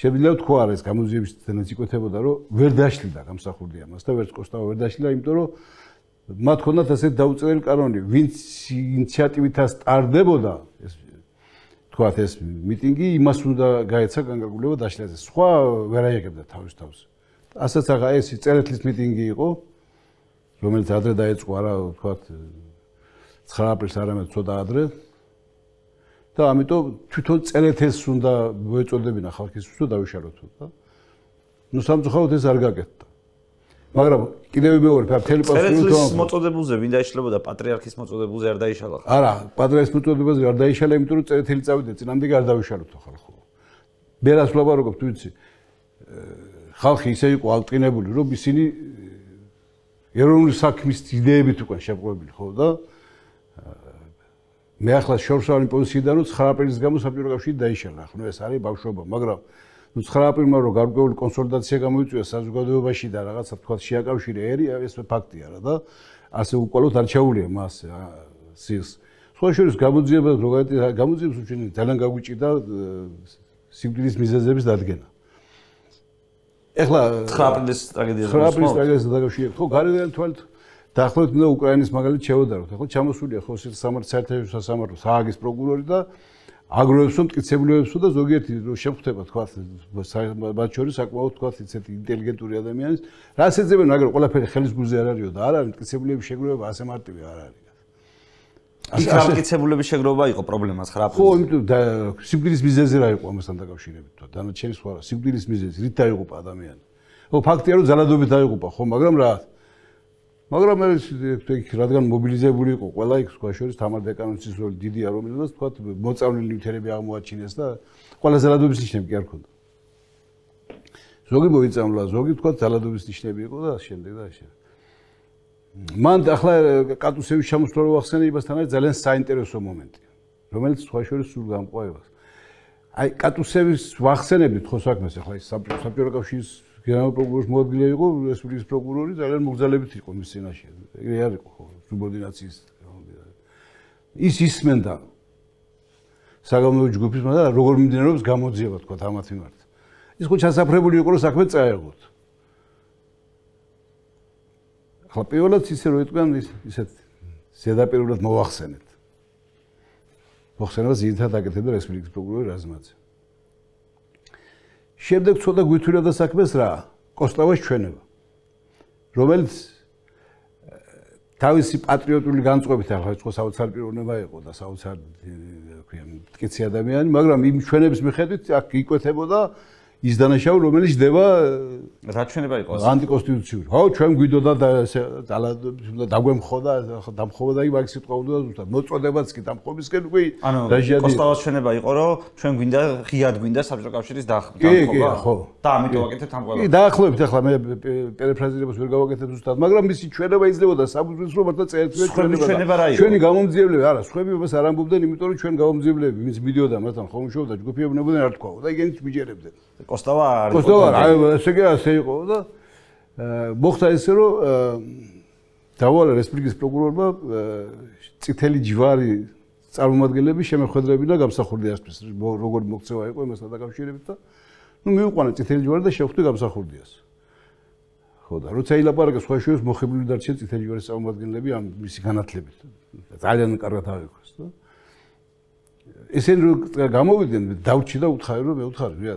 შეიძლება თქო არის გამოძიების თანაც იკვეთებოდა რომ ვერ დაშლიდა გამსახურდია მას და ვერც კოსტავა ვერ დაშლიდა იმიტომ რომ მათ ქონდათ ასე დაუწერელი კანონი, ვინც ინიციატივითაც ტარდებოდა ეს თქვა ეს მიტინგი, იმას უნდა გაეცა განკარგულება დაშლაზე. სხვა ვერ აიღებდა თავის თავს. ასეც აღა ეს წერეთლის მიტინგი იყო, რომელიც ადრე დაიწყო არა თქვა 9 აპრილს არამედ ცოტა ადრე. და ამიტომ თვითონ წერეთეს უნდა მოეწოდებინა ხალხის უსო დავიშალოთ და ნუ სამწუხაროდ ეს არ გაკეთდა. მაგრამ კიდევ მეორე ფაქტი ფილოსოფიის მოწოდებულზე ვინ დაიშალებოდა პატრიარქის მოწოდებულზე არ დაიშალა ხო? არა, პატრიარქის მოწოდებულზე არ დაიშალა, იმიტომ რომ წერეთელი წავიდა წინამდე გარდავიშალოთ ხალხო. ბერას ვლაპარაკობ თუ ვიცი. ხალხი ისე იყო ალტკინებული, რომ ისინი ეროვნული საქმის იდეებით უკან შეყვებული ხო და მე ახლა შორშავანი პოზიციიდან რომ ცხრა პერის გამო საპირო კავშირი დაიშალა, ხო, ეს არის ბავშვობა, მაგრამ ნუ 9 აპრილმა რო გარკვეული კონსოლიდაცია გამოიწვია საზოგადოებაში და რაღაცა თქვა შეაკავშირე ერია ეს ფაქტია რა და ასე უყოლოდ არჩეულია მას სილს სხვა შორის გამოძიება ზოგადად გამოძიებს უჩვენ ძალიან გაგუჭირდა სიმდილის მიზეზების დადგენა ეხლა 9 აპრილის ტრაგედიას 9 აპრილის ტრაგედიას დაკავშირებით ხო გარეგან თვალთ დაახლოებით უკრაინის მაგალითს შევადაროთ ხო ჩამოსულია ხო სამართალ საერთაშორისო სამართალ სააგის პროკურორი და აგროებსო მტკიცებულებსო და ზოგიერთი რო შეხვდება თქვა მათ შორის საკმაოდ თქვა ისეთი ინტელიგენტური ადამიანის რას ეძებენ მაგრამ ყველაფერი ხელისგულზე არ არისო და არ არის მტკიცებულების შეგროვება ასე მარტივი არ არის ისა მტკიცებულების შეგროვება იყო პრობლემა 9%. ხო, იმიტომ და სიკვდილის მიზეზი რა იყო ამასთან დაკავშირებით თქო. დანარჩენი სხვა სიკვდილის მიზეზი რით დაიღუპა ადამიანი? ხო, ფაქტია რომ ძალადობით დაიღუპა, ხო, მაგრამ რა? მაგრამ მე ისეთი რადგან მობილიზებული იყო ყველა იქ სხვა შორის თამარ დეკანოცის როლი დიდია რომელსაც თქვა მოწავლილი ნივთიერები აღმოაჩინეს და ყველა ზალადობის ნიშნები კი არ ქონდა ზოგი მოიწამლა ზოგი თქვა ზალადობის ნიშნები იყო და შემდეგ და ისე მან ახლა э, კატუსევის ჩამოსვლა აღხსენებასთან ერთად ძალიან საინტერესო მომენტი რომელიც სხვა შორის სულ გამყვება აი კატუსევის აღხსენები თქოს აქ მას ახლა საპირო კავშირის გენერალ პროკურორის მოადგილე იყო რესპუბლიკის პროკურორი ძალიან მოგზალებით იყო მის წინაშე ეგრე არ იყო სუბორდინაციის ის ისმენდა საგამოძიებო ჯგუფის მაგრამ როგორ მიმდინარეობს გამოძიება თქვა ამათ მიმართ ის ხო ჩასაფრებული იყო რომ საქმე წაეღოთ ხო პირველად ისე რომ იყვენ ის ისეთ ზედაპირულად მოახსენეთ მოახსენება ზედა დაკეთებდა რესპუბლიკის პროკურორი რაზმაძე შემდეგ ცოტა გვითვლიდა საქმეს რა კოსტავეს ჩვენება რომელიც თავისი პატრიოტული განწყობით ახლა ეს ხო საოცარი პიროვნება იყო და საოცარი ვთქვი ამ მტკიცი ადამიანი მაგრამ იმ ჩვენების მიხედვით აქ იკვეთებოდა ის დანაშაული რომელიც ძდება რაჩვენება იყოს ანტიკონსტიტუციური ხო ჩვენ გვიდო და დაგვემხო და დამხობა და იმ აქ სიტყვა უნდა ზუსტად მოწოდებაც კი დამხობისკენ უკვე რაჟიადი კონსტალაშენება იყო რომ ჩვენ გვინდა ღიად გვინდა საბჭოთა კავშირის დახმარება კი კი ხო და ამიტომ აკეთებთ ამ ყველა კი დაახლოებით ახლა მე პერეფრაზირებას ვერ გავაკეთებ ზუსტად მაგრამ მისი ჩვენება იძლებოდა საბუთს რომ მართლა წერტილი ჩვენება რა იყო ჩვენი გამომძიებლები არა სხვები მას არ ამბობდნენ იმიტომ რომ ჩვენ გამომძიებლები ვინც მიდიოდა მართლა ხომ შოუ და ჯგუფი ებნებოდნენ არ თქვაო და იგენიც მიჯერებდნენ კოსტავა არის კოსტავა აი ესე იგი ასე იყო და მოხდა ესე რომ დავალა რესპუბლიკის პროკურორმა წითელი ჯვარი წარმომადგენლები შემეხვედრები და გამსახურდი ასწრეს როგორ მოქცევა იყო იმას დაკავშირებით და ნუ მიუყვანე წითელი ჯვარი და შევხვდი გამსახურდიას ხო და როცა ილაპარაკე სხვა შეეს მოხებული დარჩა წითელი ჯვარის წარმომადგენლები ამ მისი განათლებით ძალიან კარგად აღიქვეს და ესენ რომ გამოვიდნენ დავჭი და უთხარი რომ მე უთხარი რა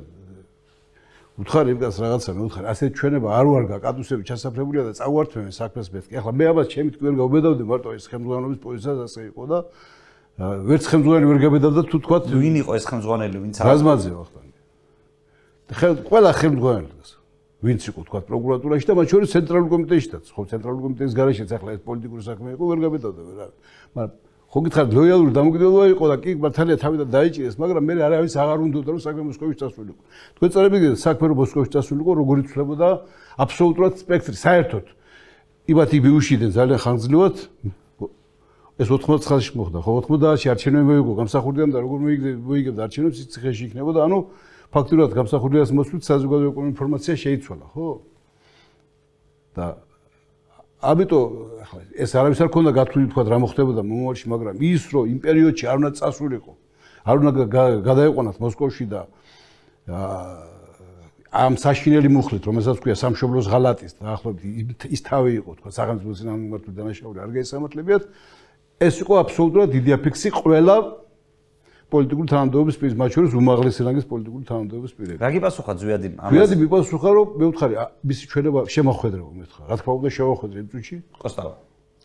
უთხარ იმას რაღაცა მე უთხარ ასე ჩვენება არ ვარ გაკატუსები ჩასაფრებულია და წავართვენ საქმეს მეთქი ახლა მე ამას ჩემი თქვენ გავუბედავდი მარტო ეს ხელმძღვანელობის პოზიციაზე ასე იყო და ვერც ხელმძღვანელი ვერ გაბედავდა თუ თქვა ვინ იყო ეს ხელმძღვანელი ვინც არა გაზმაძე ვახტანგი ხელ ყველა ხელმძღვანელი ვინც იყო თქვა პროკურატურაში და მათ შორის ცენტრალურ კომიტეტშიც ხო ცენტრალურ კომიტეტის გარეშეც ახლა ეს პოლიტიკური საქმე იყო ვერ გაბედავდა ვერ არის მაგრამ ხო გითხარით ლოიალური დამოკიდებულება იყო და კი მართალია თავიდან დაიჭირეს, მაგრამ მე არავის აღარ უნდოდა რომ საქმე მოსკოვში წასულიყო. თქვენ წერები საქმე მოსკოვში წასულიყო, როგორი ცხლებოდა აბსოლუტურად სპექტრი, საერთოდ. იბათი ბიუშიდენ ძალიან ხანგრძლივად ეს 99-ში მოხდა, ხო 90-ში არჩევნები იყო, გამსახურდიან და როგორ მოიგებდა არჩევნებს, ის ციხეში იქნებოდა, ანუ ფაქტურად გამსახურდიას მოსვლით საზოგადოებრივი ინფორმაცია შეიცვალა, ხო? და ამიტომ ახლა ეს არავის არ ქონდა გათვლილი თქვა რა მოხდებოდა მომავალში, მაგრამ ის რომ იმ პერიოდში არ უნდა წასულიყო, არ უნდა გადაეყვანათ მოსკოვში და ამ საშინელი მუხლით, რომელსაც ქვია სამშობლოს ღალატის დაახლოებით ის თავი იყო თქვა სახელმწიფო სამართლის დანაშაული არ გაესამართლებიათ ეს იყო აბსოლუტურად დიდი აფიქსი ყველა პოლიტიკური თანამდებობის პირს, მათ შორის უმაღლეს რანგის პოლიტიკური თანამდებობის პირს. რა გიპასუხა ზვიადი ამას? ზვიადი მიპასუხა, რომ მე ვთქარი, მისი ჩვენება შემოხვედრაო მეთქა. რა თქმა უნდა, შემოხვედრე წუთში. კოსტავა.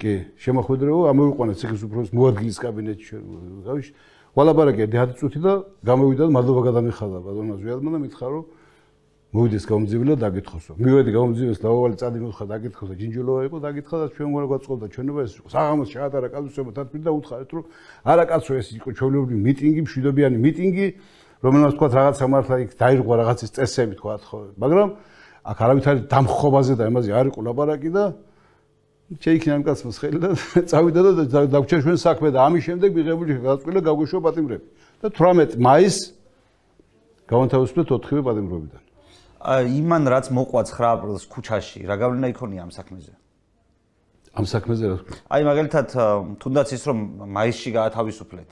კი, შემოხვედრაო, ამოიყვანეს ეს უბრალოდ მოადგილის კაბინეტში, გავიშ. ვალაპარაკე 10 წუთი და გამოვიდა და მადლობა გადამიხადა ბატონო ზვიადმა და მითხარო, რომ მოვიდეს გამძივლა დაგეთხოსო. მივედი გამძივეს დავალი წადი მოხდა დაგეთხოსო და ჯინჯულოა იყო დაგეთხა და ჩვენ უნდა გაწყობდა ჩვენობა ეს იყო. საღამოს ჩაატარა კაცუსებმა თათბირ და უთხარეს რომ არა კაცო ეს იყო ჩვენობრივი მიტინგი, მშვიდობიანი მიტინგი, რომელსაც თქვა რაღაც სამართლა იქ დაირღვა რაღაცის წესები თქვა ხო. მაგრამ აქ არავით არის დამხობაზე და ამაზე არ იყო ლაპარაკი და შეიქნა ამ კაცმოს ხელი და <laughs> წავიდა და დაგვჭა ჩვენ საქმე და ამის შემდეგ მიღებული გაწყვილა გაგუშვა პატიმრები და 18 მაისს გავანთავისუფლეთ 4-ვე პატიმრობიდან. იმან რაც მოყვა 9 აპრილს ქუჩაში, რა გავლენა იქონია ამ საქმეზე? ამ საქმეზე რა? აი მაგალითად თუნდაც ის რომ მაისში გათავისუფლეთ.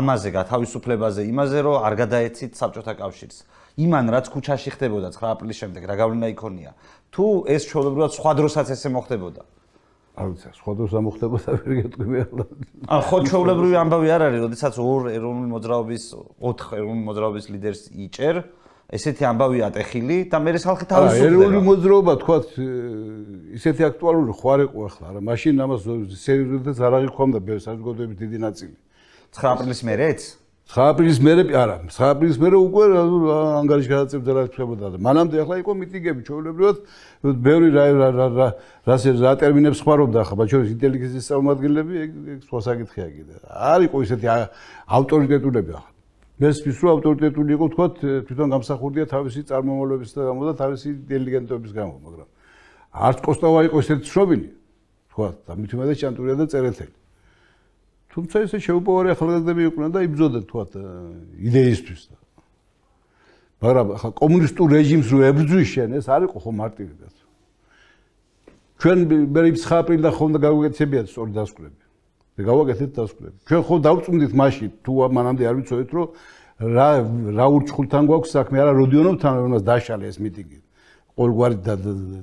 ამაზე გათავისუფლებაზე, იმაზე რომ არ გადაეცით საბჭოთა კავშირს. იმან რაც ქუჩაში ხდებოდა 9 აპრილის შემდეგ, რა გავლენა იქონია? თუ ეს ჩვეულებრივად სხვა დროსაც ესე მოხდებოდა? არ ვიცი, სხვა დროს ამოხდებოდა ვერ გეტყვი მეალა. ან ხო ჩვეულებრივი ამბავი არ არის, ოდესაც ორ ეროვნული მოძრაობის, ოთხ ეროვნული მოძრაობის ლიდერს იჭერ ესეთი ამბავი ატეხილი და მე ხალხი თავის უნდა ეროვნული მოძრაობა თქვათ ისეთი აქტუალური ხوار იყო ახლა რა მაშინ ამას სერიოზულად და ზარაღი ქონდა ბევრი საზოგადოების დიდი ნაწილი 9 აპრილის მერეც 9 აპრილის მერე არა 9 აპრილის მერე უკვე ანგარიშ გადაწევდა რა თქმებოდა და მანამდე ახლა იყო მიტიგები ჩაოლებრივად ბევრი რა რა რა რასე რა ტერმინებს ხმარობდა ახლა ბაჩოვის ინტელიგენციის წარმომადგენლები ეგ სხვა საკითხია კიდე არ იყო ისეთი ავტორიტეტულები ახლა მესმის რომ ავტორიტეტული იყო თქვა თვითონ გამსახურდია თავისი წარმომავლობის გამო და თავისი ინტელიგენტობის გამო მაგრამ არც კოსტავა იყო ესეთ ცნობილი თქვა და მით უმეტეს ჭანტურია და წერეთელი თუმცა ესე შეუპოვარი ახალგაზრდები იყვნენ და იბზოდნენ თქვა იდეისთვის და მაგრამ ახლა კომუნისტურ რეჟიმს რო ებრძვი შენ ეს არ იყო ხო მარტივი და ჩვენ მე 9 აპრილს და ხომ და გაგვეკეთებიათ სწორი დასკვნები და გავაკეთეთ დასკვნები. ჩვენ ხო დავწუნდით მაშინ თუ მანამდე არ ვიცოდით რომ რა რა ურჩხულთან გვაქვს საქმე, არა როდიონოვთან უნდა დაშალე ეს მიტინგი. ყოველგვარი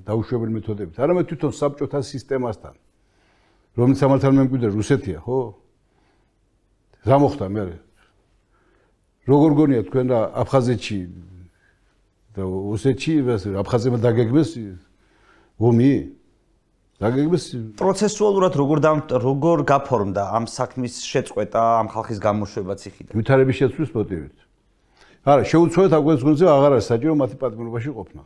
დაუშვებელი მეთოდებით, არამედ თვითონ საბჭოთა სისტემასთან. რომელიც ამალთან მეკვიდრე რუსეთია, ხო? რა მოხდა მე? როგორ გონია თქვენ და აფხაზეთში და რუსეთში, აფხაზებმა დაგეგმეს ომი? დაგეგმეს პროცესუალურად როგორ როგორ გაფორმდა ამ საქმის შეწყვეტა ამ ხალხის გამოშვება ციხიდან ვითარების შეცვლის მოტივით არა შეუცვლეთ აგვეს გუნზე აღარ არის საჭირო მათი პატრონობაში ყოფნა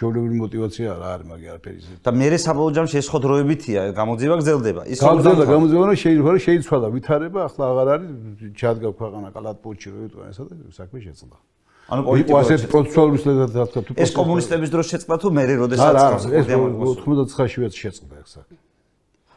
ჩვეულებრივი მოტივაცია არა არის მაგე არაფერი ზე და მე საბოლოო ჯამში ეს ხო დროებითია გამოძიება გრძელდება ის გამოძიება გამოძიება რომ შეიძლება შეიცვალა ვითარება ახლა აღარ არის ჩადგა ქვეყანა კალათბურჩი რო იყო ესა და საქმე შეწყდა ანუ პოლიტიკურად პროცესუალური შედარებით თუ ეს კომუნისტების დროს შეწყდა თუ მე როდესაც 99-შივე შეწყდა ეს საქმე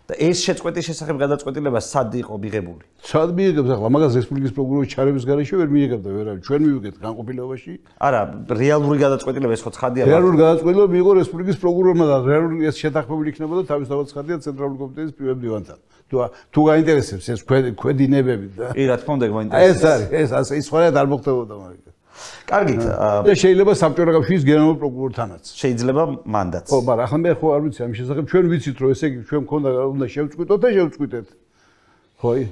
და ეს შეწყვეტის შესახებ გადაწყვეტილება სად იყო მიღებული? სად მიიღებს ახლა მაგას რესპუბლიკის პროკურორის ჩარევის გარეშე ვერ მიიღებდა, ვერა ჩვენ მივიგეთ განყოფილებაში. არა, რეალური გადაწყვეტილება ეს ხო ცხადია? რეალური გადაწყვეტილება მიიღო რესპუბლიკის პროკურორმა და რეალური ეს შეთანხმებული იქნებოდა თავისთავად ცხადია ცენტრალური კომიტეტის პირველ დივანთან. თუ თუ გაინტერესებს ეს ქვედინებები და კი რა თქმა უნდა გაინტერესებს. ეს არის, ეს ასე ის ხოლმე არ მოხდებოდა მაგას. კარგით. და შეიძლება საბჭოთა კავშირის გენერალურ პროკურორთანაც. შეიძლება მანდატს. ხო, მაგრამ ახლა მე ხო არ ვიცი ამის შესახებ. ჩვენ ვიცით რომ ესე იგი ჩვენ მქონდა უნდა შევწყვიტოთ და შევწყვიტეთ. ხოი.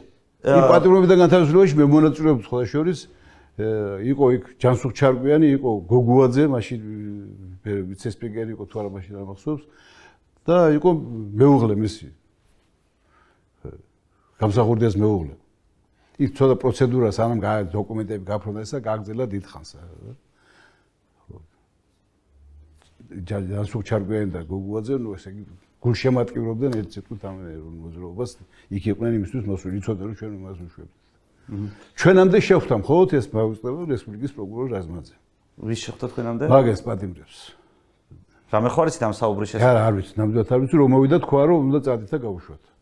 იმ პატრონებიდან განთავისუფლებაში მე მონაწილეობ ხო და შორის იყო იქ ჯანსუხ ჩარგვიანი, იყო გოგუაძე, მაშინ ვიცესპიკერი იყო თუ არა მაშინ არ მახსოვს. და იყო მეუღლე მისი. გამსახურდიას მეუღლე. აა ის ცოტა პროცედურა სანამ დოკუმენტები გაფრონდეს და გააგზელა დიდხანს და ასო ჩარგვიან და გოგუაძე ნუ ესე იგი გულშემატკივრობდნენ ერთ ციკლს ამ მოძრაობას იქ იყვნენ იმისთვის მოსული ცოტა რომ ჩვენ იმას უშვებთ ჩვენამდე შევხვდა მხოლოდ ეს ბავშვებო რესპუბლიკის პროკურორ რაზმაძე ვის შეხვდა თქვენამდე ბაგეს პატიმრებს რა მეხარეს ამ საუბრის შესახებ არ არის ნამდვილად არ ვიცი რომ მოვიდა თქვა რომ უნდა წადით და გავუშვათ აჰა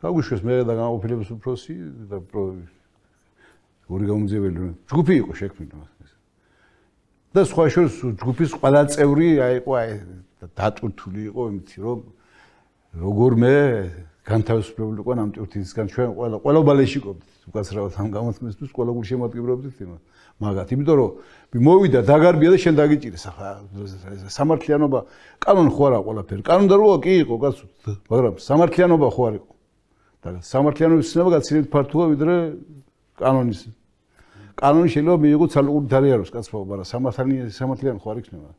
აგუშვეს მე და გამოფილებს უფროსი და ორი გამძეველი ჯგუფი იყო შექმნილი მასთვის და სხვა შორის ჯგუფის ყველა წევრი აი ყო აი დატურთული იყო იმით რომ როგორ მე განთავისუფლებული ვიყავ ამ ტურთისგან ჩვენ ყველა ყველა ბალეშიკობთ უკაცრავად ამ გამოცდისთვის ყველა გულ შემოადგენობთ იმას მაგათ იმიტომ რომ მოვიდა დაგარბია და შენ დაგიჭირეს ახლა სამართლიანობა კანონ ხო არა ყველაფერი კანონ და როა კი იყო კაცო მაგრამ სამართლიანობა ხო არ იყო და სამართლიანობის ცნება გაცილებით ფართოა ვიდრე კანონის. კანონი შეიძლება მიიღო ცალკური დარიაროს კაცობა, მაგრამ სამართლიანი სამართლიანი ხარ იქნება.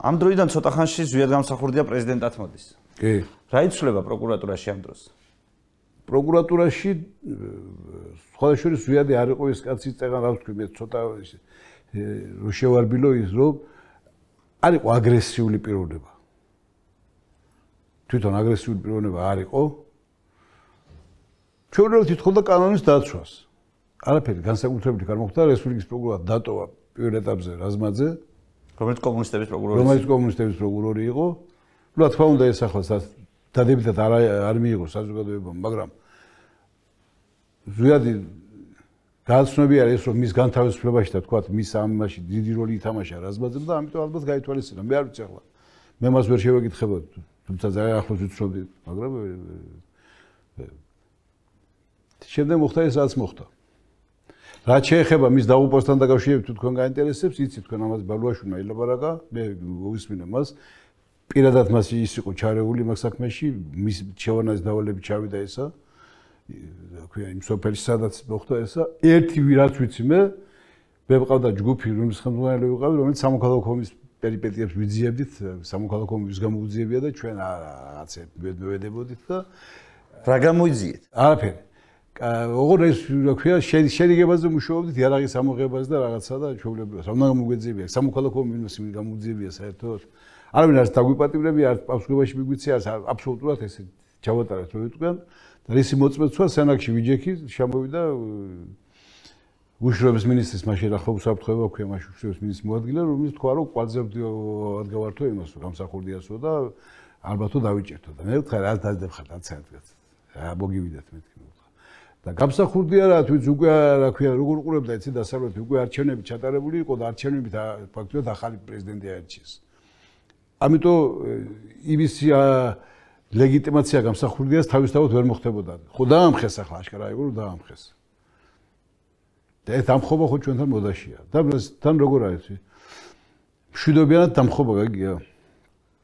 ამ დროიდან ცოტა ხანში ზვიად გამსახურდია პრეზიდენტად მოდის. კი. რა იცვლება პროკურატურაში ამ დროს? პროკურატურაში ხოლეშური ზვიადი არ იყო ეს კაცი წეგან რა თქვი მე ცოტა შევარბილო ის რომ არ იყო აგრესიული პიროვნება. თვითონ აგრესიული პიროვნება არ იყო, ჩვეულებრივ თითქოსდა კანონის დაცვას. არაფერი განსაკუთრებული გარმოხდა რესპუბლიკის პროკურატურა დატოვა პირველ ეტაპზე რაზმაძე, რომელიც კომუნისტების პროკურორი იყო. რომელიც კომუნისტების პროკურორი იყო. რა თქმა უნდა ეს ახლა დადებითად არ არ მიიღო საზოგადოებამ, მაგრამ ზუიადი გაცნობია ეს რომ მის განთავისუფლებაში და თქვათ მის ამაში დიდი როლი ითამაშა რაზმაძემ და ამიტომ ალბათ გაითვალისწინა. მე არ ვიცი ახლა. მე მას ვერ შევეკითხებოდი, თუმცა ძალიან ახლოს ვიცნობდი, მაგრამ შემდეგ მოხდა ეს რაც მოხდა რა შეიძლება მის დაუპოსთან დაკავშირებით თქვენ გაინტერესებს იცით თქვენ ამას ბალუაშვილმა ელაბარაკა მე უსმინე მას პირადად მას ის იყო ჩარეული მაგ საქმეში მის ჩევანაზე დავალები ჩავიდა ესა რა ქვია იმ სოფელში სადაც მოხდა ესა ერთი რაც ვიცი მე მეყავდა ჯგუფი რომელიც ხელმძღვანელი ვიყავი რომელიც სამოქალაქო ომის პერიპეტიებს ვიძიებდით სამოქალაქო ომის გამოუძიებია და ჩვენ რაღაცე მოვედებოდით და რა გამოიძიეთ არაფერი როგორ ეს რა ქვია შედეგებაზე მუშაობდით იარაღის ამოღებას და რაღაცა და ჩვეულებას რომ მოგვეძებია სამოქალაქო მინისტრი გამოძებია საერთოდ არავინ არ დაგვიპატიმრები არ პასუხებაში მიგვიცი არ აბსოლუტურად ესე ჩავატარეთ რომ ვიტყვიან და რისი მოწმეცვა სენაკში ვიჯექი შემოვიდა უშრომის მინისტრის მასში და ხო უსაფრთხოება ქვია მასში უშრომის მინისტრის მოადგილე რომ ის თქვა რომ ყალზე ადგავართო იმას რომ სამსახურდიასო და ალბათო დავიჭერთო და მე ვთქვა რა დაძებხათ ან საერთოდ აა მოგივიდეთ მეთქი და გამსახურდი არა თვით უკვე რა ქვია როგორ უყურებდა ეცი დასავლეთ უკვე არჩევნები ჩატარებული იყო და არჩევნები ფაქტობრივად ახალი პრეზიდენტი აერჩიეს. ამიტომ იმის ლეგიტიმაცია გამსახურდიას თავისთავად ვერ მოხდებოდა. ხო დაამხეს ახლა აშკარაა იგი რომ დაამხეს. და ეს დამხობა ხო ჩვენთან მოდაშია. და თან როგორ არის ეს? მშვიდობიანად დამხობა გაგია.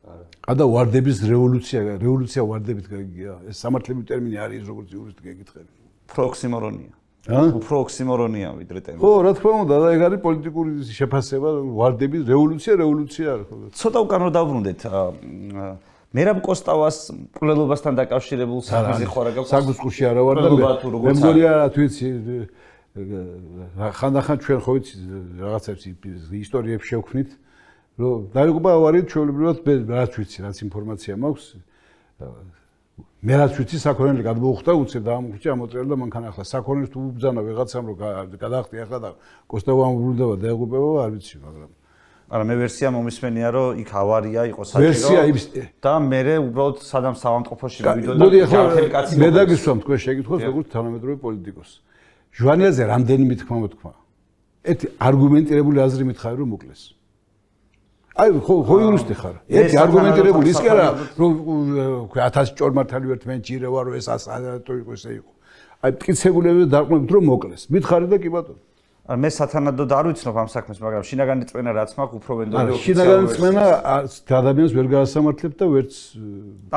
არა. ადა ვარდების რევოლუცია, რევოლუცია ვარდებით გაგია. ეს სამართლებრივი ტერმინი არის როგორც იურისტი გეკითხები. უფრო ოქსიმორონია. ა? უფრო ოქსიმორონია ვიდრე თემა. ხო, რა თქმა უნდა, და ეგ არის პოლიტიკური შეფასება, ვარდები, რევოლუცია, რევოლუცია არ ხო? ცოტა უკან რა დავბრუნდეთ. მერაბ კოსტავას პლელობასთან დაკავშირებულ საფაზე ხო რა გაქვს? საგუსკუში არა ვარ და მე მგონია რა თვიცი ხანდახან ჩვენ ხო ვიცი რაღაცებს ისტორიებს შევქმნით რომ დაიგובה ვარ ჩვეულებრივად რაც ვიცი რაც ინფორმაცია მაქვს მე რაც ვიცი საქონელი გადმოუხდა უცებ და ამუხჭი ამოწერა და მანქანა ახლა საქონელს თუ უბძანა ვიღაცამ რომ გადახტი ახლა და კოსტავ ამბრუნდება და ეგუპება არ ვიცი მაგრამ არა მე ვერსია მომისმენია რომ იქ ავარია იყო საჭირო ვერსია იმის და მე უბრალოდ სადამ სამამტყოფოში მივიდოდა კაცი მე დაგისვამ თქვენ შეკითხოს როგორც თანამედროვე პოლიტიკოს ჟვანიაზე რამდენი მითქმა მოთქმა ერთი არგუმენტირებული აზრი მითხარი რომ მოკლეს აი ხო ხო იურისტი ხარ. ერთი არგუმენტირებული ის კი არა რომ 1000 ჭორმართალი ვერთ მენ ჯირევა რომ ეს ასათო იყო ესე იყო. აი პტკიცებულები დაყმებთ რომ მოკლეს. მითხარი და კი ბატონო. მე სათანადო დარ ვიცნობ ამ საქმეს, მაგრამ შინაგანი წმენა რაც მაქვს უფრო ვენდო. არა, შინაგანი წმენა ადამიანს ვერ გაასამართლებ და ვერც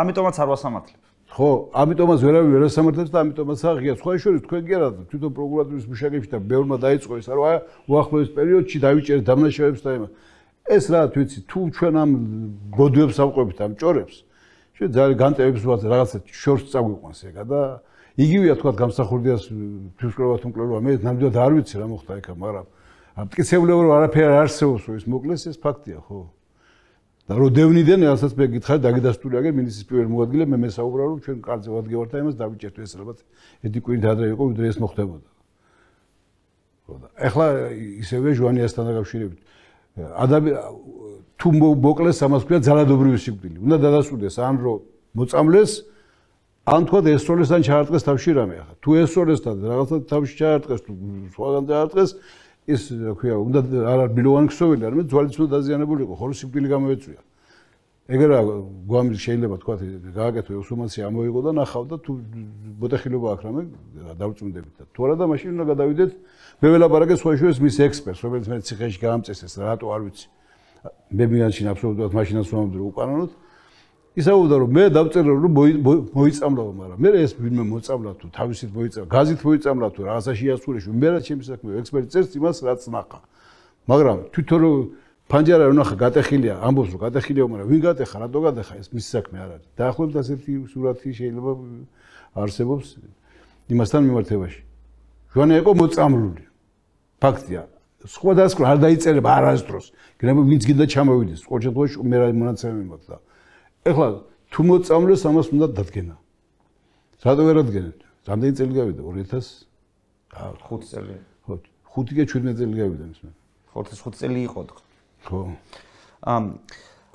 ამიტომაც არ ვასამართლებ. ხო, ამიტომაც ვერავი ვერ ასამართლებს და ამიტომაც აღიარ. სხვა შორის თქვენ კი არა, თვითონ პროკურატურის მუშაკებში და ბევრმა დაიწყო ეს, რომ აი უახლოეს პერიოდში დაიჭერეს დამნაშავეებს და იმას. ეს რა თვიცი თუ ჩვენ ამ გოდუებს ავყვებით ამ ჭორებს შეიძლება ძალიან განტევებს ვარ რაღაცა შორს წაგვიყვანს ეგა და იგივეა თქვა გამსახურდიას თვითკრებათ უმკლელობა მე ნამდვილად არ ვიცი რა მოხდა ეგა მაგრამ ამ ტკიცებულებო რომ არაფერი არსებობს ის მოკლეს ეს ფაქტია ხო და რო დევნიდენ ასაც მე გითხარი დაგიდასტურიაგე მინისტრის პირველ მოადგილე მე მესაუბრა რომ ჩვენ კარზე ვადგევართ და იმას დაგვიჭერთ ეს ალბათ ედი კვირით ადრე იყო ვიდრე ეს მოხდებოდა ხო და ეხლა ისევე ჟვანიასთან დაკავშირებით ადამი თუ მოკლეს ამას ქვია ძალადობრივი სიკვდილი. უნდა დადასტურდეს ამ რო მოწამლეს ან თქვა ესროლესთან ჩაარტყეს თავში რამე ახლა. თუ ესროლესთან რაღაცა თავში ჩაარტყეს თუ სხვაგან დაარტყეს ის რა ქვია უნდა არ არ მილოვანი ქსოვილი არ მე ძვალიც უნდა დაზიანებულიყო ხოლო სიკვდილი გამოეწვია. ეგრე გვამი შეიძლება თქვა გააკეთე უსუმაცი ამოიღო და ნახავ და თუ ბოტეხილობა აქვს რამე დავწუნდებით და თუ არა და მაშინ უნდა გადავიდეთ მე ველაპარაკე სხვაშოვეს მის ექსპერტს, რომელიც მე ციხეში გამწესეს, რატო არ ვიცი. მე მიანში აბსოლუტურად მანქანას მომდრო უკანონოდ. ისაუბრა რომ მე დავწერო რომ მოიწამლავ, მაგრამ მე ეს ფილმი მოწამლა თუ თავისით მოიწამლა, გაზით მოიწამლა თუ რაღაცა შეასრულეში, მე რა ჩემს საქმეა, ექსპერტი წერს იმას, რაც ნახა. მაგრამ თვითონ რომ პანჯარა რომ ნახა გატეხილია, ამბობს რომ გატეხილია, მაგრამ ვინ გატეხა, რატო გატეხა, ეს მის საქმე არ არის. დაახლოებით ასეთი სურათი შეიძლება არსებობს იმასთან მიმართებაში. ჟვანი იყო მოწამლული. ფაქტია სხვადასხვა არ დაიწერება არასდროს გრემო ვინც გინდა ჩამოვიდეს ყოველ შემთხვევაში მე რა მონაცემი მაქვს და ეხლა თუ მოწამლეს ამას უნდა დადგენა რატო ვერ ადგენენ რამდენი წელი გავიდა 2005 წელი ხო 5 კი 17 წელი გავიდა ის მე 2005 წელი იყო ხო ამ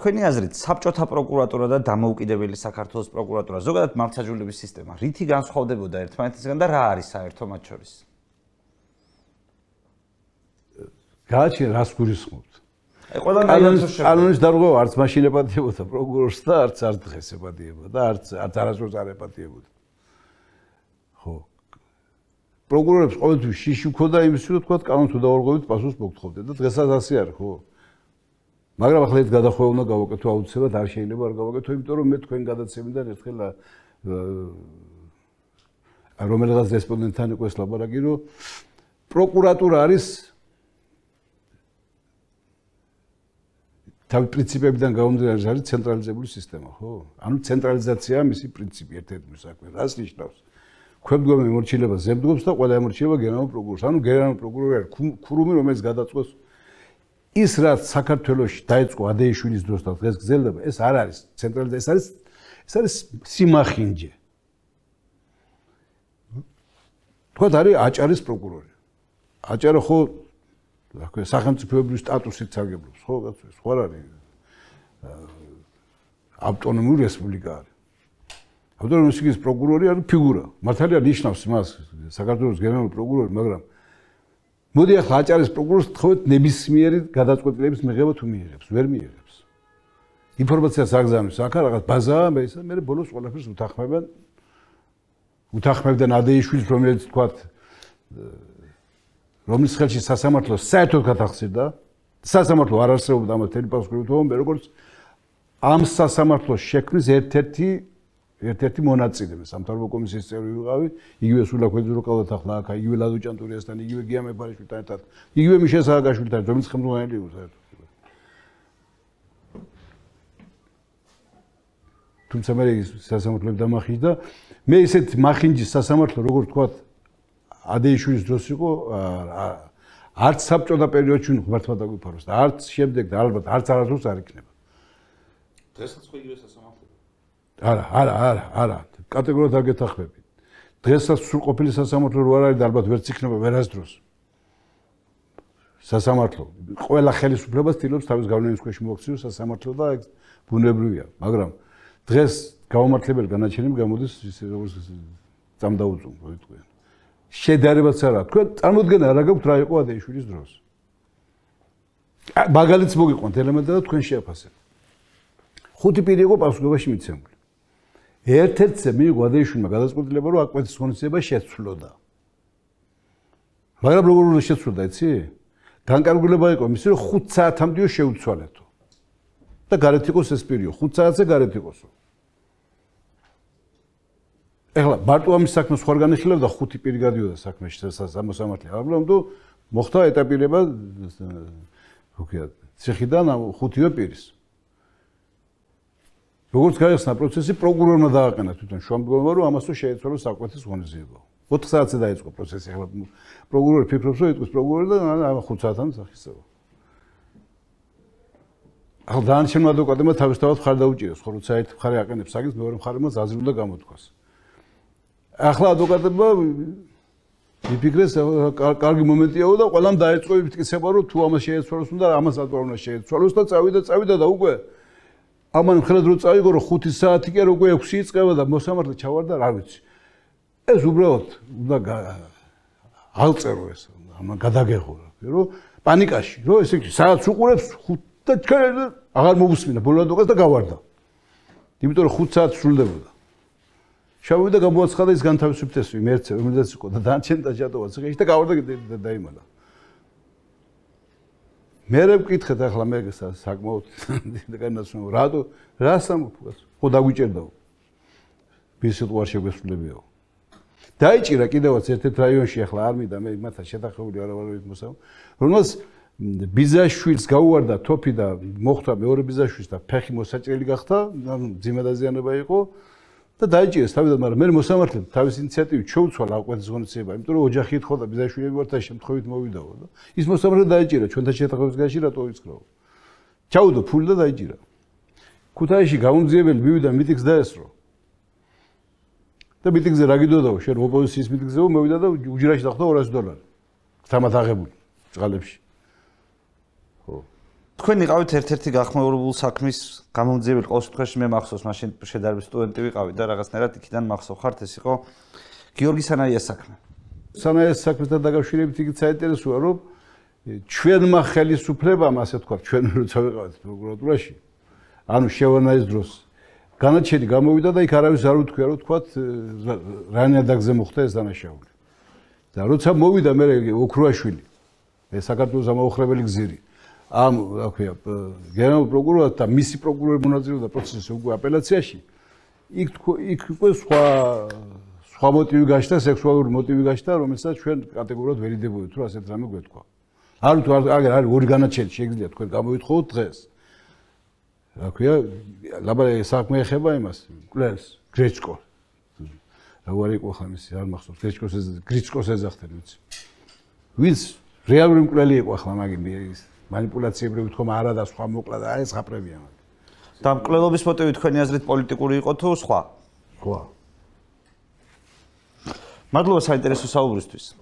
ქენი აზრით საბჭოთა პროკურატურა და დამოუკიდებელი საქართველოს პროკურატურა ზოგადად მართლაჯულების სისტემა რითი განსხვავდებოდა ერთმანეთისგან და რა არის საერთო მათ შორის გააჩინე რას გულისხმობთ. აი ყველანაირად რომ შევხედე. კანონის დარღვა არც მაშინ ეპატიებოდა პროკურორს და არც არ დღეს ეპატიებოდა, არც არც არასდროს არ ეპატიებოდა. ხო. პროკურორებს ყოველთვის შიში ქონდა იმის რომ თქვა კანონს უდაურღობით პასუხს მოგთხოვდა და დღესაც ასე არის, ხო. მაგრამ ახლა ეს გადახვევა უნდა გავაკეთო აუცილებლად, არ შეიძლება არ გავაკეთო, იმიტომ რომ მე თქვენ გადაცემიდან ერთხელ რომელღაც რესპონდენტთან იყო ეს ლაბორატორია, რომ პროკურატურა არის თავი პრინციპებიდან გამომდინარე არის ცენტრალიზებული სისტემა, ხო? ანუ ცენტრალიზაცია მისი პრინციპი ერთ-ერთი საკვე რას ნიშნავს? ქვემდგომი მორჩილება ზემდგომს და ყველა მორჩილება გენერალურ პროკურორს. ანუ გენერალურ პროკურორი არის ქურუმი, რომელიც გადაწყვეტს ის რაც საქართველოს დაიწყო ადეიშვილის დროს და დღეს გრძელდება, ეს არ არის ცენტრალიზაცია, ეს არის ეს არის სიმახინჯე. თქვა არის აჭარის პროკურორი. აჭარა ხო რა ქვია სახელმწიფოებრივი სტატუსით სარგებლობს ხო კაცო ეს ხარ არის ავტონომიური რესპუბლიკა არის ავტონომიური რესპუბლიკის პროკურორი არის ფიგურა მართალია ნიშნავს მას საქართველოს გენერალური პროკურორი მაგრამ მოდი ახლა აჭარის პროკურორს თხოვეთ ნებისმიერი გადაწყვეტილების მიღება თუ მიიღებს ვერ მიიღებს ინფორმაცია საგზავნის აქა რაღაც ბაზაა მე ისა მე ბოლოს ყველაფერს უთანხმებენ უთანხმებდნენ ადეიშვილს რომელიც თქვათ რომლის ხელში სასამართლო საერთოდ გათახსირდა სასამართლო არ არსებობდა ამ ტერიტორიაზე თუმცა როგორც ამ სასამართლოს შექმნის ერთ-ერთი ერთ-ერთი მონაწილე მე სამთავრობო კომისიის წევრი ვიყავი იგივე სულა ქვეძურო კალათახლა აქა იგივე ლადოჭანტურიასთან იგივე გიამე ბარიშვილთან ერთად იგივე მიშა სააგაშვილთან რომელიც ხელმძღვანელი იყო საერთოდ თუმცა მე ის სასამართლოებ დამახინჯდა მე ესეთ მახინჯის სასამართლო როგორ თქვათ ადეიშვილის დროს იყო არც საბჭოთა პერიოდში უნდა მართვა დაგვიფაროს და არც შემდეგ და ალბათ არც არასდროს არ იქნება. დღესაც ხო იგივე სასამართლო? არა, არა, არა, არა. კატეგორიად აგეთახმები. დღესაც სრულყოფილი სასამართლო რო არ არის და ალბათ ვერც იქნება ვერასდროს. სასამართლო ყველა ხელისუფლებას თილობს თავის გავლენის ქვეშ მოაქციოს სასამართლო და ბუნებრივია, მაგრამ დღეს გამომართლებელი განაჩენები გამოდის ისე როგორც წამდაუძუნ, როგორც ვთქვი. შედარებაც არა თქვენ წარმოგიდგენთ რა გაქვთ რა იყო ადეიშვილის დროს მაგალითს მოგიყვანთ ელემენტად თქვენ შეაფასებთ ხუთი პირი იყო პასუხობაში მიცემული ერთ-ერთზე მიიღო ადეიშვილმა გადაწყვეტილება რომ აკვეთის ღონისება შეცვლოდა მაგრამ როგორ უნდა შეცვლოდა იცი განკარგულება იყო მისი რომ 5 საათამდეო შეუცვალეთო და გარეთ იყოს ეს პირიო 5 საათზე გარეთ იყოსო ეხლა მარტო ამის საქმეს ხარ განეხილა და ხუთი პირი გადიოდა საქმეში სამოსამართლე. მაგრამ თუ მოხდა ეტაპირება როგორია ციხიდან ხუთივე პირის. როგორც გაიხსნა პროცესი პროკურორმა დააყენა თვითონ შუამდგომარო რომ ამასო შეეცვალა საკვეთის ღონისძიება. 4 საათზე დაიწყო პროცესი. ეხლა პროკურორი ფიქრობს რომ იყოს პროკურორი და ამ 5 საათამ სახისება. ახლა დანიშნულ ადვოკატებმა თავისთავად ხარ დაუჭირეს, ხო როცა ერთ მხარე აყენებს საკითხს, მეორე მხარემაც აზრი უნდა გამოთქვას. ახლა ადვოკატებმა ვიფიქრეს კარგი მომენტია და ყველამ დაიწყო ვიფიქრება რომ თუ ამას შეეცვალოს უნდა ამას ატვირნა შეეცვალოს და წავიდა წავიდა და უკვე ამან ხელად რო წაიგო რომ 5 საათი კი არა უკვე 6 იწყება და მოსამართლე ჩავარდა რა ვიცი ეს უბრალოდ უნდა აღწერო ეს ამან გადაგეღო რა რომ პანიკაში რომ ესე იგი სადაც უყურებს 5 და აღარ მოუსმინა ბოლანდოკას და გავარდა იმიტომ რომ 5 საათი სრულდებოდა შავიდა გამოაცხადა ის განთავისუფლებისთვის მერცე რომელიც იყო და დანჩენ და ჯატოვა ციხეში და გავარდა და დაიმალა მე რა ვკითხეთ ახლა მე საკმაოდ განაცნო რატო რა სამფუას ხო დაგვიჭერდაო ვის სიტყვარ შეგესრულებიო დაიჭირა კიდევაც ერთ-ერთ რაიონში ახლა არ მიდა მე მათა შეთახმული არ არ ვიცი მოსავ რომელს ბიზაშვილს გაუვარდა თოფი და მოხვდა მეორე ბიზაშვილს და ფეხი მოსაჭრელი გახდა ძიმა დაზიანება იყო და დაიჭირეს თავიდან, მაგრამ მე მოსამართლემ თავის ინიციატივით შეუცვალა აკვეთის ღონისება, იმიტომ რომ ოჯახი ეთხოვდა ბიზაშვილები ვართ და შემთხვევით მოვიდაო და ის მოსამართლე დაიჭირა ჩვენთან შეთანხმების გარეშე რატო ისკრო. ჩაუდო ფული და დაიჭირა. ქუთაისში გამომძიებელი მივიდა მიტიქს დაესრო. და მიტიქზე რა გიდოდაო, შენ ოპოზიციის მიტიქზეო მოვიდა და უჯრაში დახტა 200 დოლარი. თამათაღებული ზღალებში. ხო. თქვენ იყავით ერთ-ერთი გახმაურებულ საქმის გამომძიებელი ყოველ შემთხვევაში მე მახსოვს მაშინ შედარებით სტუდენტი ვიყავი და რაღაცნაირად იქიდან მახსოვ ხართ ეს იყო გიორგი სანაიას საქმე სანაიას საქმესთან დაკავშირებით იგი საინტერესოა რომ ჩვენმა ხელისუფლებამ ასე თქვა ჩვენ როცა ვიყავით პროკურატურაში ანუ შევანაის დროს განაჩენი გამოვიდა და იქ არავის არ უთქვია რომ თქვათ რანადაგზე მოხდა ეს დანაშაული და როცა მოვიდა მე ოქრუაშვილი ეს საქართველოს ამოუხრებელი გზირი ამ რა ქვია გენერალურ პროკურორად და მისი პროკურორი მონაწილეობდა პროცესში უკვე აპელაციაში იქ იქ უკვე სხვა სხვა მოტივი გაჩნდა სექსუალური მოტივი გაჩნდა რომელსაც ჩვენ კატეგორიად ვერ იდებოდით თუ ასეთ რამე გვეთქვა არ თუ აგერ არის ორი განაჩენი შეიძლება თქვენ გამოვითხოვოთ დღეს რა ქვია ლაბარე საქმე ეხება იმას კლერს გრეჩკო რა ვარი ყო ხან ის არ მახსოვს გრეჩკოს ეზახთ გრეჩკოს ეზახთ ვიცი ვის რეალური მკვლელი იყო ახლა მაგები ის манипуляციები ვთქო, არა და სხვა მოკლა და ეს ხაპრებია მაგ. და მკვლელობის მოტივი თქვენი აზრით პოლიტიკური იყო თუ სხვა? სხვა. მადლობა საინტერესო საუბრისთვის.